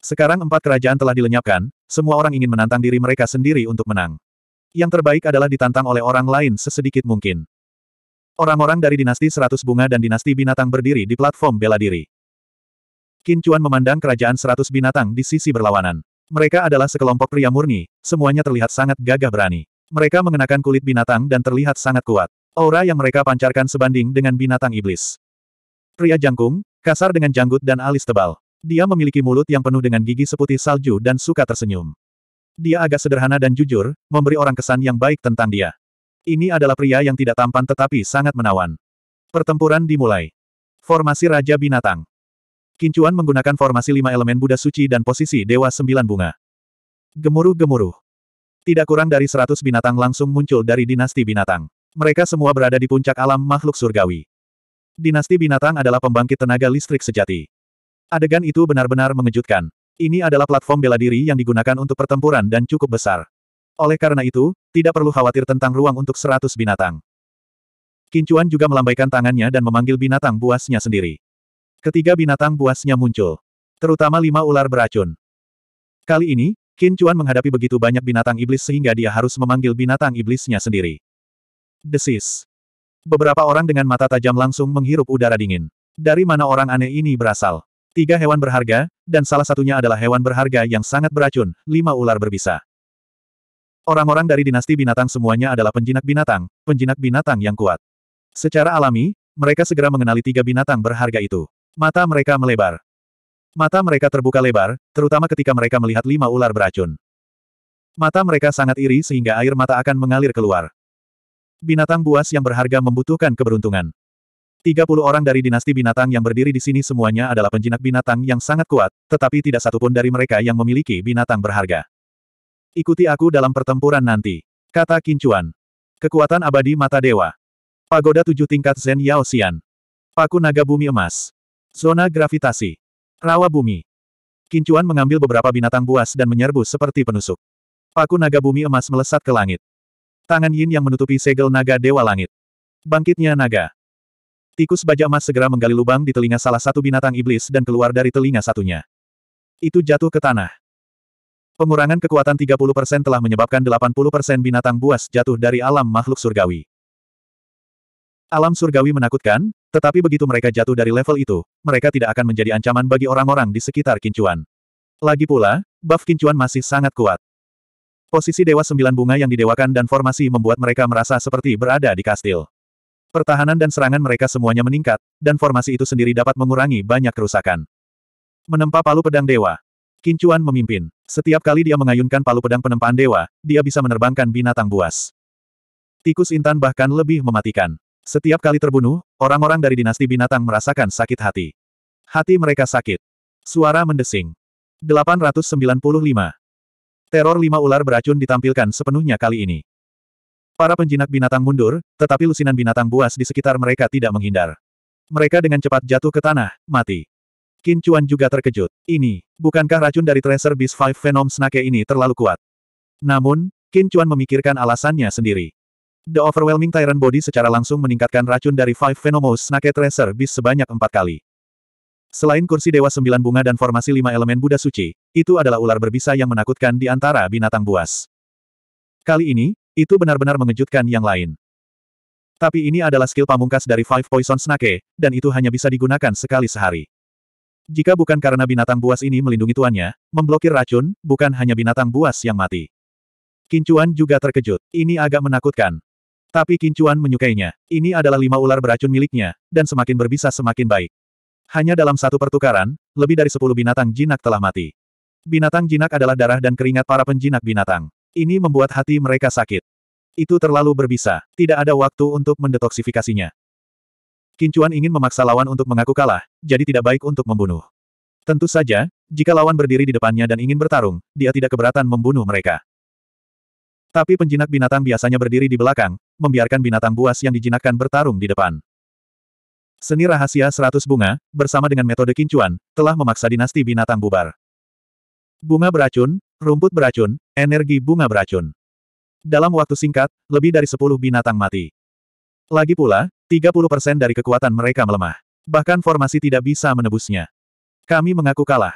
Sekarang empat kerajaan telah dilenyapkan, semua orang ingin menantang diri mereka sendiri untuk menang. Yang terbaik adalah ditantang oleh orang lain sesedikit mungkin. Orang-orang dari dinasti seratus bunga dan dinasti binatang berdiri di platform bela diri. Qin Chuan memandang kerajaan seratus binatang di sisi berlawanan. Mereka adalah sekelompok pria murni, semuanya terlihat sangat gagah berani. Mereka mengenakan kulit binatang dan terlihat sangat kuat. Aura yang mereka pancarkan sebanding dengan binatang iblis. Pria jangkung, kasar dengan janggut dan alis tebal. Dia memiliki mulut yang penuh dengan gigi seputih salju dan suka tersenyum. Dia agak sederhana dan jujur, memberi orang kesan yang baik tentang dia. Ini adalah pria yang tidak tampan tetapi sangat menawan. Pertempuran dimulai. Formasi Raja Binatang Kincuan menggunakan formasi lima elemen Buddha suci dan posisi Dewa Sembilan Bunga. Gemuruh-gemuruh. Tidak kurang dari seratus binatang langsung muncul dari dinasti binatang. Mereka semua berada di puncak alam makhluk surgawi. Dinasti binatang adalah pembangkit tenaga listrik sejati. Adegan itu benar-benar mengejutkan. Ini adalah platform bela diri yang digunakan untuk pertempuran dan cukup besar. Oleh karena itu, tidak perlu khawatir tentang ruang untuk seratus binatang. Kincuan juga melambaikan tangannya dan memanggil binatang buasnya sendiri. Ketiga binatang buasnya muncul. Terutama lima ular beracun. Kali ini, Qin Chuan menghadapi begitu banyak binatang iblis sehingga dia harus memanggil binatang iblisnya sendiri. Desis. Beberapa orang dengan mata tajam langsung menghirup udara dingin. Dari mana orang aneh ini berasal? Tiga hewan berharga, dan salah satunya adalah hewan berharga yang sangat beracun, lima ular berbisa. Orang-orang dari dinasti binatang semuanya adalah penjinak binatang, penjinak binatang yang kuat. Secara alami, mereka segera mengenali tiga binatang berharga itu. Mata mereka melebar. Mata mereka terbuka lebar, terutama ketika mereka melihat lima ular beracun. Mata mereka sangat iri sehingga air mata akan mengalir keluar. Binatang buas yang berharga membutuhkan keberuntungan. 30 orang dari dinasti binatang yang berdiri di sini semuanya adalah penjinak binatang yang sangat kuat, tetapi tidak satupun dari mereka yang memiliki binatang berharga. Ikuti aku dalam pertempuran nanti. Kata Kincuan. Kekuatan abadi mata dewa. Pagoda tujuh tingkat Zen Yao Xian. Paku naga bumi emas. Zona gravitasi. Rawa bumi. Kincuan mengambil beberapa binatang buas dan menyerbu seperti penusuk. Paku naga bumi emas melesat ke langit. Tangan Yin yang menutupi segel naga dewa langit. Bangkitnya naga. Tikus baja emas segera menggali lubang di telinga salah satu binatang iblis dan keluar dari telinga satunya. Itu jatuh ke tanah. Pengurangan kekuatan 30% telah menyebabkan 80% binatang buas jatuh dari alam makhluk surgawi. Alam surgawi menakutkan, tetapi begitu mereka jatuh dari level itu, mereka tidak akan menjadi ancaman bagi orang-orang di sekitar kincuan. Lagi pula, buff kincuan masih sangat kuat. Posisi Dewa Sembilan Bunga yang didewakan dan formasi membuat mereka merasa seperti berada di kastil. Pertahanan dan serangan mereka semuanya meningkat, dan formasi itu sendiri dapat mengurangi banyak kerusakan. Menempa palu pedang dewa. Kincuan memimpin. Setiap kali dia mengayunkan palu pedang penempaan dewa, dia bisa menerbangkan binatang buas. Tikus intan bahkan lebih mematikan. Setiap kali terbunuh, orang-orang dari dinasti binatang merasakan sakit hati. Hati mereka sakit. Suara mendesing. 895. Teror lima ular beracun ditampilkan sepenuhnya kali ini. Para penjinak binatang mundur, tetapi lusinan binatang buas di sekitar mereka tidak menghindar. Mereka dengan cepat jatuh ke tanah, mati. Qin Chuan juga terkejut. Ini, bukankah racun dari Tracer Beast Five Venom Snake ini terlalu kuat? Namun, Qin Chuan memikirkan alasannya sendiri. The Overwhelming Tyrant Body secara langsung meningkatkan racun dari Five Venomous Snake Tracer bis sebanyak empat kali. Selain kursi Dewa Sembilan Bunga dan formasi lima elemen Buddha Suci, itu adalah ular berbisa yang menakutkan di antara binatang buas. Kali ini, itu benar-benar mengejutkan yang lain. Tapi ini adalah skill pamungkas dari Five Poison Snake, dan itu hanya bisa digunakan sekali sehari. Jika bukan karena binatang buas ini melindungi tuannya, memblokir racun, bukan hanya binatang buas yang mati. Kincuan juga terkejut. Ini agak menakutkan. Tapi Kincuan menyukainya. Ini adalah lima ular beracun miliknya, dan semakin berbisa semakin baik. Hanya dalam satu pertukaran, lebih dari sepuluh binatang jinak telah mati. Binatang jinak adalah darah dan keringat para penjinak binatang. Ini membuat hati mereka sakit. Itu terlalu berbisa. Tidak ada waktu untuk mendetoksifikasinya. Kincuan ingin memaksa lawan untuk mengaku kalah, jadi tidak baik untuk membunuh. Tentu saja, jika lawan berdiri di depannya dan ingin bertarung, dia tidak keberatan membunuh mereka. Tapi penjinak binatang biasanya berdiri di belakang, membiarkan binatang buas yang dijinakkan bertarung di depan. Seni rahasia seratus bunga, bersama dengan metode kincuan, telah memaksa dinasti binatang bubar. Bunga beracun, rumput beracun, energi bunga beracun. Dalam waktu singkat, lebih dari sepuluh binatang mati. Lagi pula, 30% dari kekuatan mereka melemah. Bahkan formasi tidak bisa menebusnya. Kami mengaku kalah.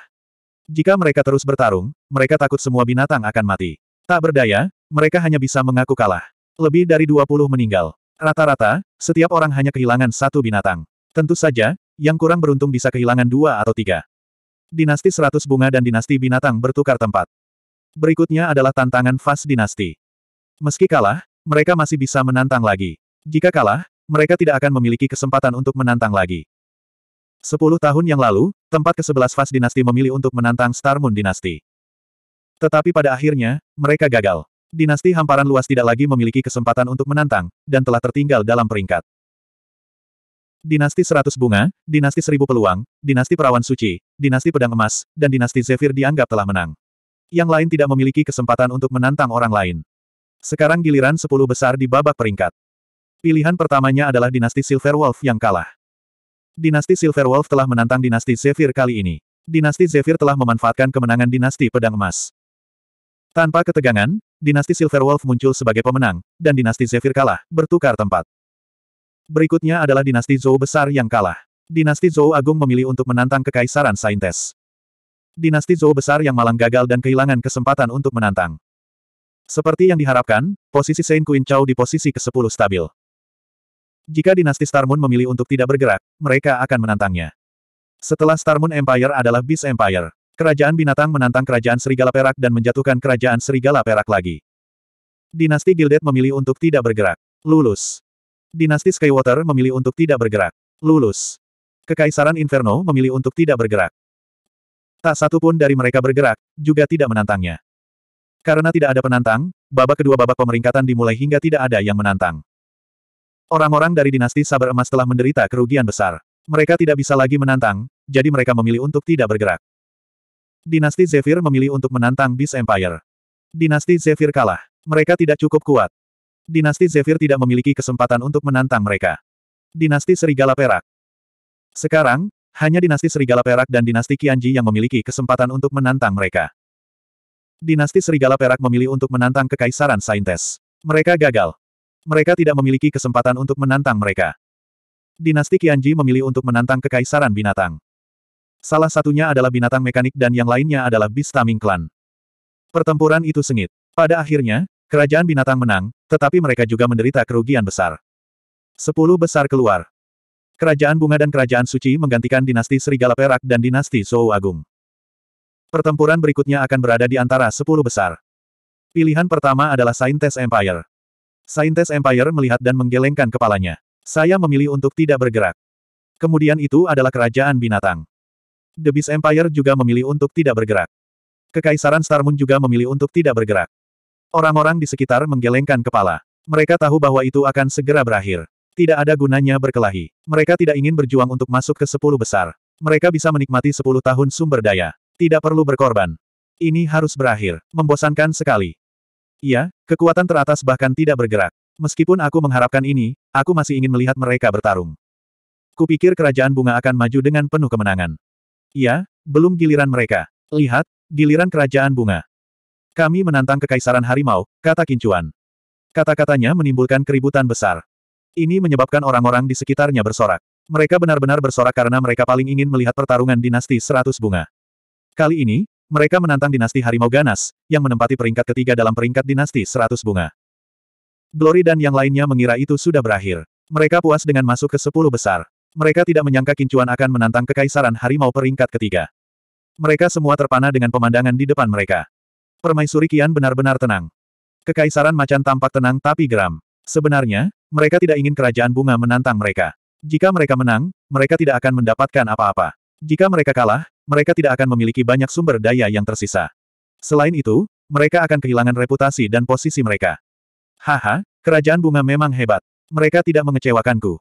Jika mereka terus bertarung, mereka takut semua binatang akan mati. Tak berdaya, mereka hanya bisa mengaku kalah. Lebih dari 20 meninggal. Rata-rata, setiap orang hanya kehilangan satu binatang. Tentu saja, yang kurang beruntung bisa kehilangan dua atau tiga. Dinasti Seratus Bunga dan Dinasti Binatang bertukar tempat. Berikutnya adalah tantangan Fas Dinasti. Meski kalah, mereka masih bisa menantang lagi. Jika kalah, mereka tidak akan memiliki kesempatan untuk menantang lagi. Sepuluh tahun yang lalu, tempat ke-11 Fas Dinasti memilih untuk menantang Star Moon Dinasti. Tetapi pada akhirnya, mereka gagal. Dinasti hamparan luas tidak lagi memiliki kesempatan untuk menantang, dan telah tertinggal dalam peringkat. Dinasti Seratus Bunga, Dinasti Seribu Peluang, Dinasti Perawan Suci, Dinasti Pedang Emas, dan Dinasti Zephyr dianggap telah menang. Yang lain tidak memiliki kesempatan untuk menantang orang lain. Sekarang giliran sepuluh besar di babak peringkat. Pilihan pertamanya adalah Dinasti Silver Wolf yang kalah. Dinasti Silver Wolf telah menantang Dinasti Zephyr kali ini. Dinasti Zephyr telah memanfaatkan kemenangan Dinasti Pedang Emas. Tanpa ketegangan, dinasti Silver Wolf muncul sebagai pemenang, dan dinasti Zephyr kalah, bertukar tempat. Berikutnya adalah dinasti Zhou besar yang kalah. Dinasti Zhou Agung memilih untuk menantang kekaisaran Saintes. Dinasti Zhou besar yang malang gagal dan kehilangan kesempatan untuk menantang. Seperti yang diharapkan, posisi Saint Queen Chow di posisi ke-10 stabil. Jika dinasti Star Moon memilih untuk tidak bergerak, mereka akan menantangnya. Setelah Star Moon Empire adalah Beast Empire. Kerajaan binatang menantang kerajaan serigala perak dan menjatuhkan kerajaan serigala perak lagi. Dinasti Gilded memilih untuk tidak bergerak. Lulus. Dinasti Skywater memilih untuk tidak bergerak. Lulus. Kekaisaran Inferno memilih untuk tidak bergerak. Tak satu pun dari mereka bergerak, juga tidak menantangnya. Karena tidak ada penantang, babak kedua babak pemeringkatan dimulai hingga tidak ada yang menantang. Orang-orang dari dinasti Sabar Emas telah menderita kerugian besar. Mereka tidak bisa lagi menantang, jadi mereka memilih untuk tidak bergerak. Dinasti Zephyr memilih untuk menantang Beast Empire. Dinasti Zephyr kalah. Mereka tidak cukup kuat. Dinasti Zephyr tidak memiliki kesempatan untuk menantang mereka. Dinasti Serigala Perak. Sekarang, hanya Dinasti Serigala Perak dan Dinasti Kianji yang memiliki kesempatan untuk menantang mereka. Dinasti Serigala Perak memilih untuk menantang Kekaisaran Saintes. Mereka gagal. Mereka tidak memiliki kesempatan untuk menantang mereka. Dinasti Kianji memilih untuk menantang Kekaisaran Binatang. Salah satunya adalah binatang mekanik dan yang lainnya adalah Bistaming Clan. Pertempuran itu sengit. Pada akhirnya, kerajaan binatang menang, tetapi mereka juga menderita kerugian besar. Sepuluh besar keluar. Kerajaan Bunga dan Kerajaan Suci menggantikan dinasti Serigala Perak dan dinasti Zhou Agung. Pertempuran berikutnya akan berada di antara sepuluh besar. Pilihan pertama adalah Saintes Empire. Saintes Empire melihat dan menggelengkan kepalanya. Saya memilih untuk tidak bergerak. Kemudian itu adalah kerajaan binatang. The Beast Empire juga memilih untuk tidak bergerak. Kekaisaran Star Moon juga memilih untuk tidak bergerak. Orang-orang di sekitar menggelengkan kepala. Mereka tahu bahwa itu akan segera berakhir. Tidak ada gunanya berkelahi. Mereka tidak ingin berjuang untuk masuk ke sepuluh besar. Mereka bisa menikmati sepuluh tahun sumber daya. Tidak perlu berkorban. Ini harus berakhir. Membosankan sekali. Iya, kekuatan teratas bahkan tidak bergerak. Meskipun aku mengharapkan ini, aku masih ingin melihat mereka bertarung. Kupikir kerajaan bunga akan maju dengan penuh kemenangan. Iya, belum giliran mereka. Lihat, giliran kerajaan bunga. Kami menantang kekaisaran harimau, kata Kincuan. Kata-katanya menimbulkan keributan besar. Ini menyebabkan orang-orang di sekitarnya bersorak. Mereka benar-benar bersorak karena mereka paling ingin melihat pertarungan dinasti seratus bunga. Kali ini, mereka menantang dinasti harimau ganas, yang menempati peringkat ketiga dalam peringkat dinasti seratus bunga. Glory dan yang lainnya mengira itu sudah berakhir. Mereka puas dengan masuk ke sepuluh besar. Mereka tidak menyangka Kincuan akan menantang Kekaisaran Harimau peringkat ketiga. Mereka semua terpana dengan pemandangan di depan mereka. Permaisuri Kian benar-benar tenang. Kekaisaran macan tampak tenang tapi geram. Sebenarnya, mereka tidak ingin kerajaan bunga menantang mereka. Jika mereka menang, mereka tidak akan mendapatkan apa-apa. Jika mereka kalah, mereka tidak akan memiliki banyak sumber daya yang tersisa. Selain itu, mereka akan kehilangan reputasi dan posisi mereka. Haha, kerajaan bunga memang hebat. Mereka tidak mengecewakanku.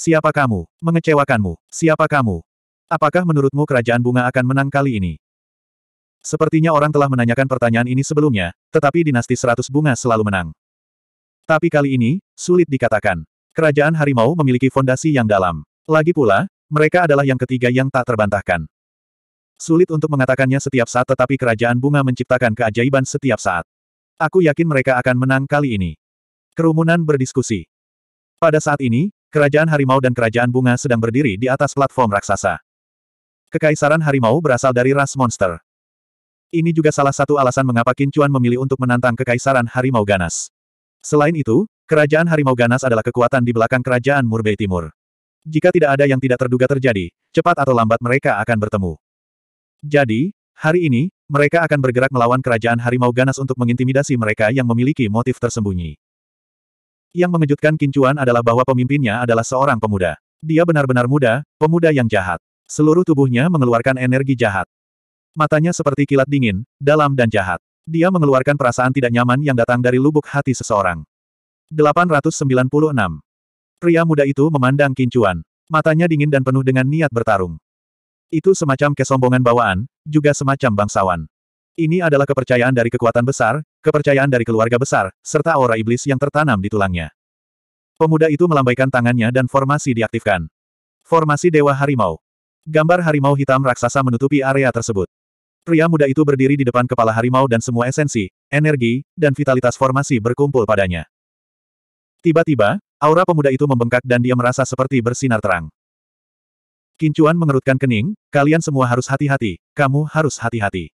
Siapa kamu? Mengecewakanmu. Siapa kamu? Apakah menurutmu kerajaan bunga akan menang kali ini? Sepertinya orang telah menanyakan pertanyaan ini sebelumnya, tetapi dinasti seratus bunga selalu menang. Tapi kali ini, sulit dikatakan. Kerajaan harimau memiliki fondasi yang dalam. Lagi pula, mereka adalah yang ketiga yang tak terbantahkan. Sulit untuk mengatakannya setiap saat tetapi kerajaan bunga menciptakan keajaiban setiap saat. Aku yakin mereka akan menang kali ini. Kerumunan berdiskusi. Pada saat ini, Kerajaan Harimau dan Kerajaan Bunga sedang berdiri di atas platform raksasa. Kekaisaran Harimau berasal dari ras monster. Ini juga salah satu alasan mengapa Kincuan memilih untuk menantang Kekaisaran Harimau Ganas. Selain itu, Kerajaan Harimau Ganas adalah kekuatan di belakang Kerajaan Murbei Timur. Jika tidak ada yang tidak terduga terjadi, cepat atau lambat mereka akan bertemu. Jadi, hari ini, mereka akan bergerak melawan Kerajaan Harimau Ganas untuk mengintimidasi mereka yang memiliki motif tersembunyi. Yang mengejutkan Kincuan adalah bahwa pemimpinnya adalah seorang pemuda. Dia benar-benar muda, pemuda yang jahat. Seluruh tubuhnya mengeluarkan energi jahat. Matanya seperti kilat dingin, dalam dan jahat. Dia mengeluarkan perasaan tidak nyaman yang datang dari lubuk hati seseorang. 896. Pria muda itu memandang Kincuan. Matanya dingin dan penuh dengan niat bertarung. Itu semacam kesombongan bawaan, juga semacam bangsawan. Ini adalah kepercayaan dari kekuatan besar, kepercayaan dari keluarga besar, serta aura iblis yang tertanam di tulangnya. Pemuda itu melambaikan tangannya dan formasi diaktifkan. Formasi Dewa Harimau. Gambar harimau hitam raksasa menutupi area tersebut. Pria muda itu berdiri di depan kepala harimau dan semua esensi, energi, dan vitalitas formasi berkumpul padanya. Tiba-tiba, aura pemuda itu membengkak dan dia merasa seperti bersinar terang. Kincuan mengerutkan kening, kalian semua harus hati-hati, kamu harus hati-hati.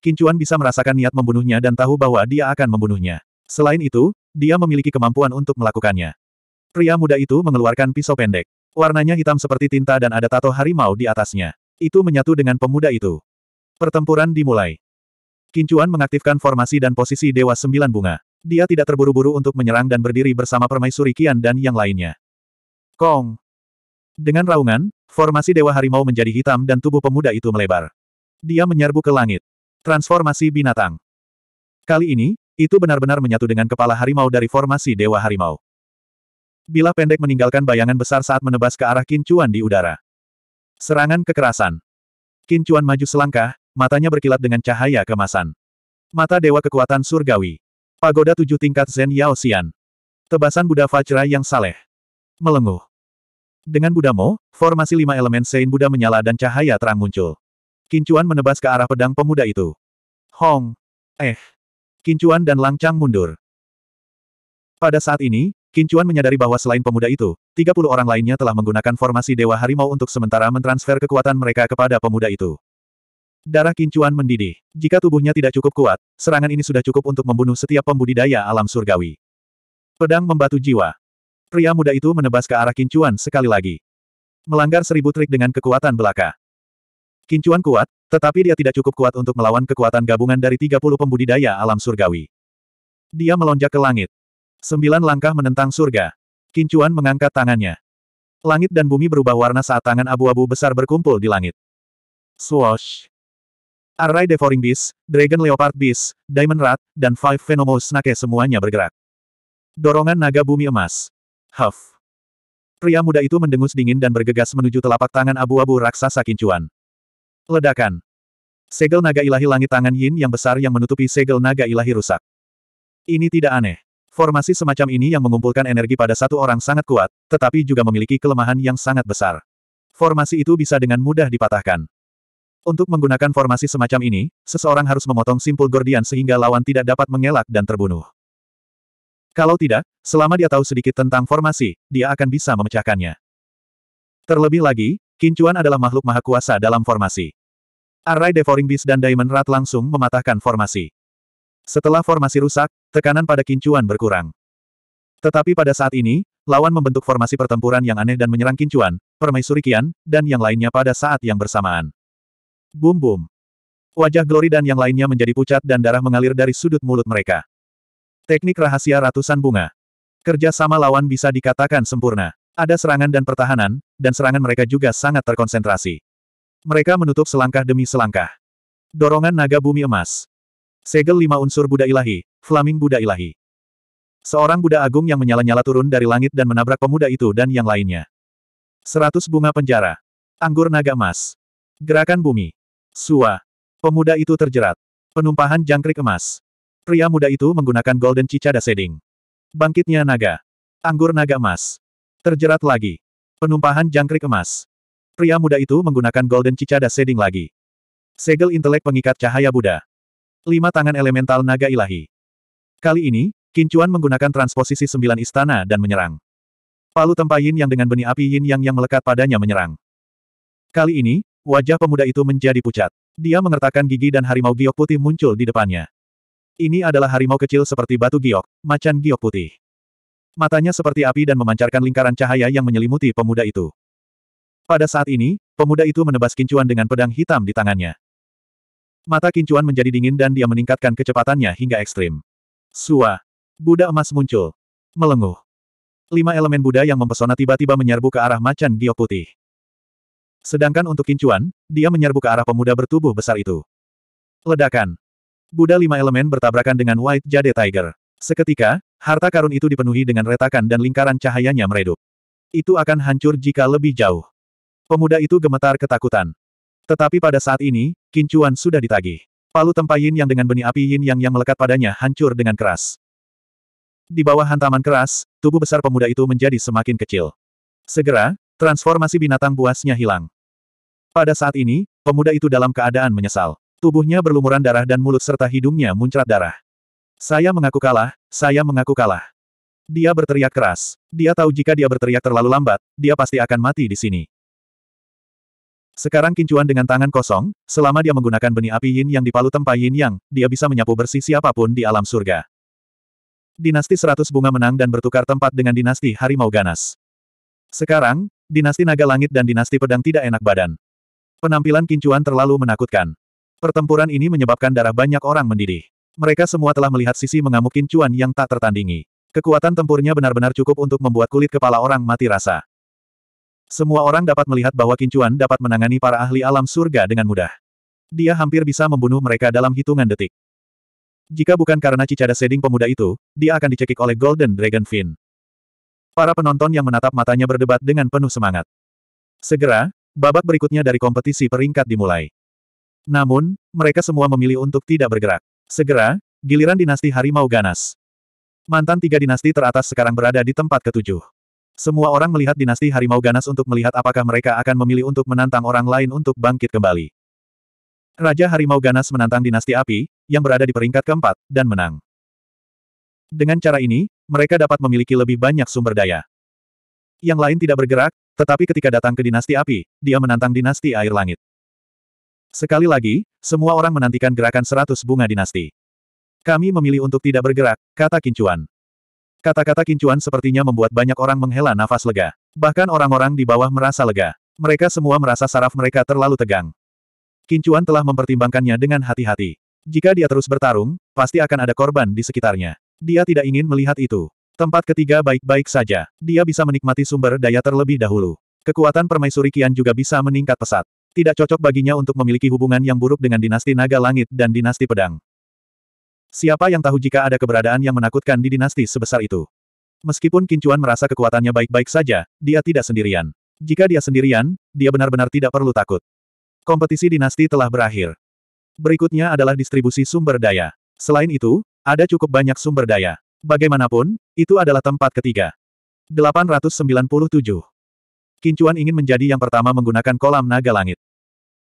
Kincuan bisa merasakan niat membunuhnya dan tahu bahwa dia akan membunuhnya. Selain itu, dia memiliki kemampuan untuk melakukannya. Pria muda itu mengeluarkan pisau pendek. Warnanya hitam seperti tinta dan ada tato harimau di atasnya. Itu menyatu dengan pemuda itu. Pertempuran dimulai. Kincuan mengaktifkan formasi dan posisi Dewa Sembilan Bunga. Dia tidak terburu-buru untuk menyerang dan berdiri bersama permaisuri Kian dan yang lainnya. Kong! Dengan raungan, formasi Dewa Harimau menjadi hitam dan tubuh pemuda itu melebar. Dia menyerbu ke langit. Transformasi binatang. Kali ini, itu benar-benar menyatu dengan kepala harimau dari formasi Dewa Harimau. Bila pendek meninggalkan bayangan besar saat menebas ke arah Kincuan di udara. Serangan kekerasan. Kincuan maju selangkah, matanya berkilat dengan cahaya kemasan. Mata Dewa Kekuatan Surgawi. Pagoda tujuh tingkat Zen Yao Xian. Tebasan Buddha Fajra yang saleh. Melenguh. Dengan Buddha Mo, formasi lima elemen Sein Buddha menyala dan cahaya terang muncul. Kincuan menebas ke arah pedang pemuda itu. Hong! Eh! Kincuan dan Langcang mundur. Pada saat ini, Kincuan menyadari bahwa selain pemuda itu, 30 orang lainnya telah menggunakan formasi Dewa Harimau untuk sementara mentransfer kekuatan mereka kepada pemuda itu. Darah Kincuan mendidih. Jika tubuhnya tidak cukup kuat, serangan ini sudah cukup untuk membunuh setiap pembudidaya alam surgawi. Pedang membatu jiwa. Pria muda itu menebas ke arah Kincuan sekali lagi. Melanggar seribu trik dengan kekuatan belaka. Kincuan kuat, tetapi dia tidak cukup kuat untuk melawan kekuatan gabungan dari 30 pembudidaya alam surgawi. Dia melonjak ke langit. Sembilan langkah menentang surga. Kincuan mengangkat tangannya. Langit dan bumi berubah warna saat tangan abu-abu besar berkumpul di langit. Swoosh. Array Devouring Beast, Dragon Leopard Beast, Diamond Rat, dan Five Venomous Snake semuanya bergerak. Dorongan naga bumi emas. Huff. Pria muda itu mendengus dingin dan bergegas menuju telapak tangan abu-abu raksasa kincuan. Ledakan. Segel naga ilahi langit tangan Yin yang besar yang menutupi segel naga ilahi rusak. Ini tidak aneh. Formasi semacam ini yang mengumpulkan energi pada satu orang sangat kuat, tetapi juga memiliki kelemahan yang sangat besar. Formasi itu bisa dengan mudah dipatahkan. Untuk menggunakan formasi semacam ini, seseorang harus memotong simpul Gordian sehingga lawan tidak dapat mengelak dan terbunuh. Kalau tidak, selama dia tahu sedikit tentang formasi, dia akan bisa memecahkannya. Terlebih lagi, Kincuan adalah makhluk maha kuasa dalam formasi. Array Devouring Beast dan Diamond Rat langsung mematahkan formasi. Setelah formasi rusak, tekanan pada kincuan berkurang. Tetapi pada saat ini, lawan membentuk formasi pertempuran yang aneh dan menyerang kincuan, permaisuri kian, dan yang lainnya pada saat yang bersamaan. Bum bum. Wajah Glory dan yang lainnya menjadi pucat dan darah mengalir dari sudut mulut mereka. Teknik rahasia ratusan bunga. Kerja sama lawan bisa dikatakan sempurna. Ada serangan dan pertahanan, dan serangan mereka juga sangat terkonsentrasi. Mereka menutup selangkah demi selangkah. Dorongan naga bumi emas. Segel lima unsur Buddha ilahi, flaming Buddha ilahi. Seorang Buddha agung yang menyala-nyala turun dari langit dan menabrak pemuda itu dan yang lainnya. Seratus bunga penjara. Anggur naga emas. Gerakan bumi. Sua. Pemuda itu terjerat. Penumpahan jangkrik emas. Pria muda itu menggunakan golden cicada seding. Bangkitnya naga. Anggur naga emas. Terjerat lagi. Penumpahan jangkrik emas. Pria muda itu menggunakan Golden Cicada Shading lagi. Segel intelek pengikat cahaya Buddha. Lima tangan elemental naga ilahi. Kali ini, Kincuan menggunakan transposisi sembilan istana dan menyerang. Palu tempayin yang dengan benih api yin yang yang melekat padanya menyerang. Kali ini, wajah pemuda itu menjadi pucat. Dia mengertakkan gigi dan harimau giok putih muncul di depannya. Ini adalah harimau kecil seperti batu giok, macan giok putih. Matanya seperti api dan memancarkan lingkaran cahaya yang menyelimuti pemuda itu. Pada saat ini, pemuda itu menebas kincuan dengan pedang hitam di tangannya. Mata kincuan menjadi dingin dan dia meningkatkan kecepatannya hingga ekstrim. Sua. Buddha emas muncul. Melenguh. Lima elemen Buddha yang mempesona tiba-tiba menyerbu ke arah macan giok putih. Sedangkan untuk kincuan, dia menyerbu ke arah pemuda bertubuh besar itu. Ledakan. Buddha lima elemen bertabrakan dengan White Jade Tiger. Seketika, harta karun itu dipenuhi dengan retakan dan lingkaran cahayanya meredup. Itu akan hancur jika lebih jauh. Pemuda itu gemetar ketakutan. Tetapi pada saat ini, kincuan sudah ditagih. Palu tempa Yin yang dengan benih api yin yang yang melekat padanya hancur dengan keras. Di bawah hantaman keras, tubuh besar pemuda itu menjadi semakin kecil. Segera, transformasi binatang buasnya hilang. Pada saat ini, pemuda itu dalam keadaan menyesal. Tubuhnya berlumuran darah dan mulut serta hidungnya muncrat darah. Saya mengaku kalah, saya mengaku kalah. Dia berteriak keras. Dia tahu jika dia berteriak terlalu lambat, dia pasti akan mati di sini. Sekarang kincuan dengan tangan kosong, selama dia menggunakan benih api yin yang dipalu tempa yin yang, dia bisa menyapu bersih siapapun di alam surga. Dinasti Seratus Bunga menang dan bertukar tempat dengan dinasti Harimau Ganas. Sekarang, dinasti Naga Langit dan dinasti Pedang tidak enak badan. Penampilan kincuan terlalu menakutkan. Pertempuran ini menyebabkan darah banyak orang mendidih. Mereka semua telah melihat sisi mengamuk kincuan yang tak tertandingi. Kekuatan tempurnya benar-benar cukup untuk membuat kulit kepala orang mati rasa. Semua orang dapat melihat bahwa Kincuan dapat menangani para ahli alam surga dengan mudah. Dia hampir bisa membunuh mereka dalam hitungan detik. Jika bukan karena cicada seding pemuda itu, dia akan dicekik oleh Golden Dragon Fin. Para penonton yang menatap matanya berdebat dengan penuh semangat. Segera, babak berikutnya dari kompetisi peringkat dimulai. Namun, mereka semua memilih untuk tidak bergerak. Segera, giliran dinasti Harimau Ganas. Mantan tiga dinasti teratas sekarang berada di tempat ketujuh. Semua orang melihat dinasti harimau ganas untuk melihat apakah mereka akan memilih untuk menantang orang lain untuk bangkit kembali. Raja Harimau Ganas menantang dinasti api, yang berada di peringkat keempat, dan menang. Dengan cara ini, mereka dapat memiliki lebih banyak sumber daya. Yang lain tidak bergerak, tetapi ketika datang ke dinasti api, dia menantang dinasti air langit. Sekali lagi, semua orang menantikan gerakan seratus bunga dinasti. Kami memilih untuk tidak bergerak, kata Kincuan. Kata-kata kincuan sepertinya membuat banyak orang menghela nafas lega. Bahkan orang-orang di bawah merasa lega. Mereka semua merasa saraf mereka terlalu tegang. Kincuan telah mempertimbangkannya dengan hati-hati. Jika dia terus bertarung, pasti akan ada korban di sekitarnya. Dia tidak ingin melihat itu. Tempat ketiga baik-baik saja. Dia bisa menikmati sumber daya terlebih dahulu. Kekuatan permaisuri Kian juga bisa meningkat pesat. Tidak cocok baginya untuk memiliki hubungan yang buruk dengan dinasti naga langit dan dinasti pedang. Siapa yang tahu jika ada keberadaan yang menakutkan di dinasti sebesar itu? Meskipun Kincuan merasa kekuatannya baik-baik saja, dia tidak sendirian. Jika dia sendirian, dia benar-benar tidak perlu takut. Kompetisi dinasti telah berakhir. Berikutnya adalah distribusi sumber daya. Selain itu, ada cukup banyak sumber daya. Bagaimanapun, itu adalah tempat ketiga. 897. Kincuan ingin menjadi yang pertama menggunakan kolam naga langit.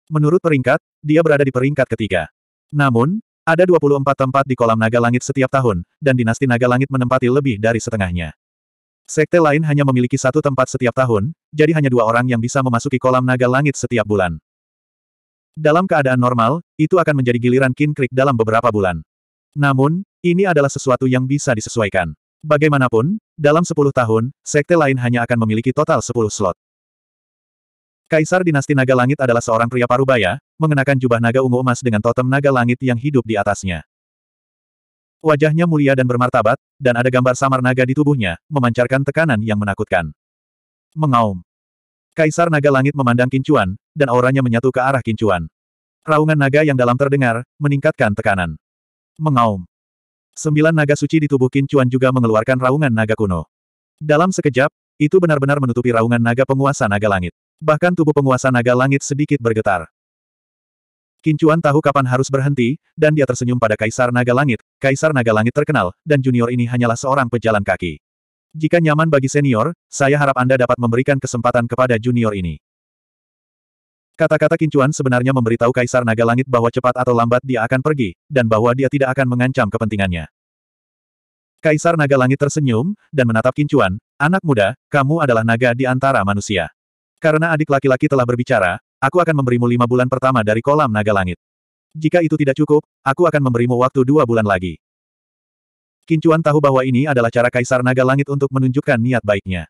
Menurut peringkat, dia berada di peringkat ketiga. Namun, ada 24 tempat di kolam naga langit setiap tahun, dan dinasti naga langit menempati lebih dari setengahnya. Sekte lain hanya memiliki satu tempat setiap tahun, jadi hanya dua orang yang bisa memasuki kolam naga langit setiap bulan. Dalam keadaan normal, itu akan menjadi giliran Kin Creek dalam beberapa bulan. Namun, ini adalah sesuatu yang bisa disesuaikan. Bagaimanapun, dalam 10 tahun, sekte lain hanya akan memiliki total 10 slot. Kaisar Dinasti Naga Langit adalah seorang pria parubaya, mengenakan jubah naga ungu emas dengan totem naga langit yang hidup di atasnya. Wajahnya mulia dan bermartabat, dan ada gambar samar naga di tubuhnya, memancarkan tekanan yang menakutkan. Mengaum. Kaisar Naga Langit memandang Kincuan, dan auranya menyatu ke arah Kincuan. Raungan naga yang dalam terdengar, meningkatkan tekanan. Mengaum. Sembilan naga suci di tubuh Kincuan juga mengeluarkan raungan naga kuno. Dalam sekejap, itu benar-benar menutupi raungan naga penguasa naga langit. Bahkan tubuh penguasa naga langit sedikit bergetar. Kincuan tahu kapan harus berhenti, dan dia tersenyum pada Kaisar Naga Langit, Kaisar Naga Langit terkenal, dan junior ini hanyalah seorang pejalan kaki. Jika nyaman bagi senior, saya harap Anda dapat memberikan kesempatan kepada junior ini. Kata-kata Kincuan sebenarnya memberitahu Kaisar Naga Langit bahwa cepat atau lambat dia akan pergi, dan bahwa dia tidak akan mengancam kepentingannya. Kaisar Naga Langit tersenyum, dan menatap Kincuan, anak muda, kamu adalah naga di antara manusia. Karena adik laki-laki telah berbicara, aku akan memberimu lima bulan pertama dari kolam naga langit. Jika itu tidak cukup, aku akan memberimu waktu dua bulan lagi. Kincuan tahu bahwa ini adalah cara Kaisar Naga Langit untuk menunjukkan niat baiknya.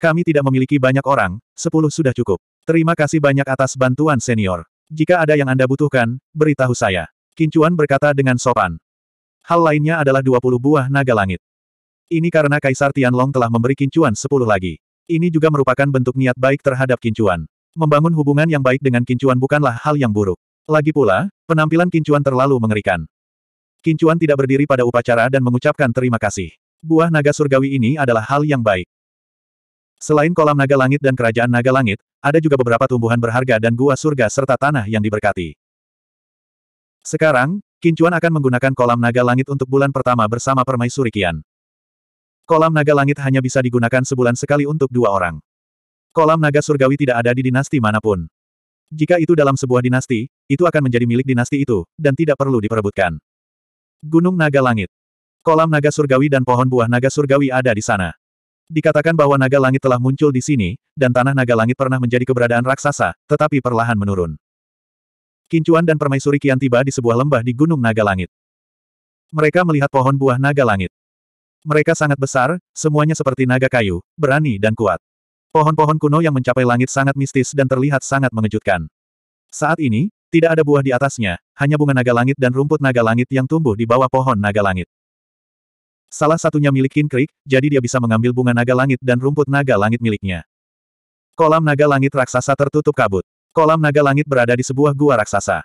Kami tidak memiliki banyak orang, sepuluh sudah cukup. Terima kasih banyak atas bantuan senior. Jika ada yang Anda butuhkan, beritahu saya. Kincuan berkata dengan sopan. Hal lainnya adalah 20 buah naga langit. Ini karena Kaisar Tianlong telah memberi Kincuan 10 lagi. Ini juga merupakan bentuk niat baik terhadap Kincuan. Membangun hubungan yang baik dengan Kincuan bukanlah hal yang buruk. Lagi pula, penampilan Kincuan terlalu mengerikan. Kincuan tidak berdiri pada upacara dan mengucapkan terima kasih. Buah naga surgawi ini adalah hal yang baik. Selain kolam naga langit dan kerajaan naga langit, ada juga beberapa tumbuhan berharga dan gua surga serta tanah yang diberkati. Sekarang, Kincuan akan menggunakan kolam naga langit untuk bulan pertama bersama permaisuri Kian. Kolam naga langit hanya bisa digunakan sebulan sekali untuk dua orang. Kolam naga surgawi tidak ada di dinasti manapun. Jika itu dalam sebuah dinasti, itu akan menjadi milik dinasti itu, dan tidak perlu diperebutkan. Gunung Naga Langit Kolam naga surgawi dan pohon buah naga surgawi ada di sana. Dikatakan bahwa naga langit telah muncul di sini, dan tanah naga langit pernah menjadi keberadaan raksasa, tetapi perlahan menurun. Kincuan dan permaisuri kian tiba di sebuah lembah di Gunung Naga Langit. Mereka melihat pohon buah naga langit. Mereka sangat besar, semuanya seperti naga kayu, berani dan kuat. Pohon-pohon kuno yang mencapai langit sangat mistis dan terlihat sangat mengejutkan. Saat ini, tidak ada buah di atasnya, hanya bunga naga langit dan rumput naga langit yang tumbuh di bawah pohon naga langit. Salah satunya milik Kinkrik, jadi dia bisa mengambil bunga naga langit dan rumput naga langit miliknya. Kolam naga langit raksasa tertutup kabut. Kolam naga langit berada di sebuah gua raksasa.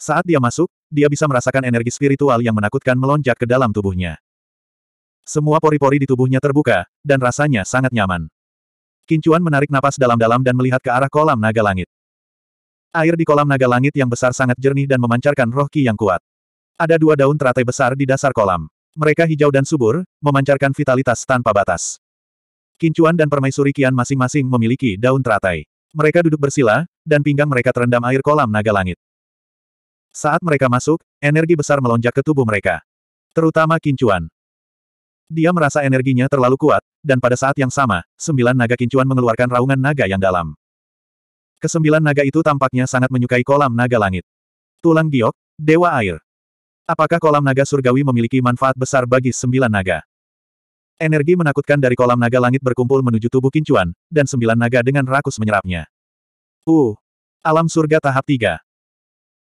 Saat dia masuk, dia bisa merasakan energi spiritual yang menakutkan melonjak ke dalam tubuhnya. Semua pori-pori di tubuhnya terbuka, dan rasanya sangat nyaman. Kincuan menarik napas dalam-dalam dan melihat ke arah kolam naga langit. Air di kolam naga langit yang besar sangat jernih dan memancarkan roh ki yang kuat. Ada dua daun teratai besar di dasar kolam. Mereka hijau dan subur, memancarkan vitalitas tanpa batas. Kincuan dan permaisuri Kian masing-masing memiliki daun teratai. Mereka duduk bersila, dan pinggang mereka terendam air kolam naga langit. Saat mereka masuk, energi besar melonjak ke tubuh mereka. Terutama Kincuan. Dia merasa energinya terlalu kuat, dan pada saat yang sama, sembilan naga kincuan mengeluarkan raungan naga yang dalam. Kesembilan naga itu tampaknya sangat menyukai kolam naga langit. Tulang giok, Dewa Air. Apakah kolam naga surgawi memiliki manfaat besar bagi sembilan naga? Energi menakutkan dari kolam naga langit berkumpul menuju tubuh kincuan, dan sembilan naga dengan rakus menyerapnya. Uh! Alam surga tahap Tiga.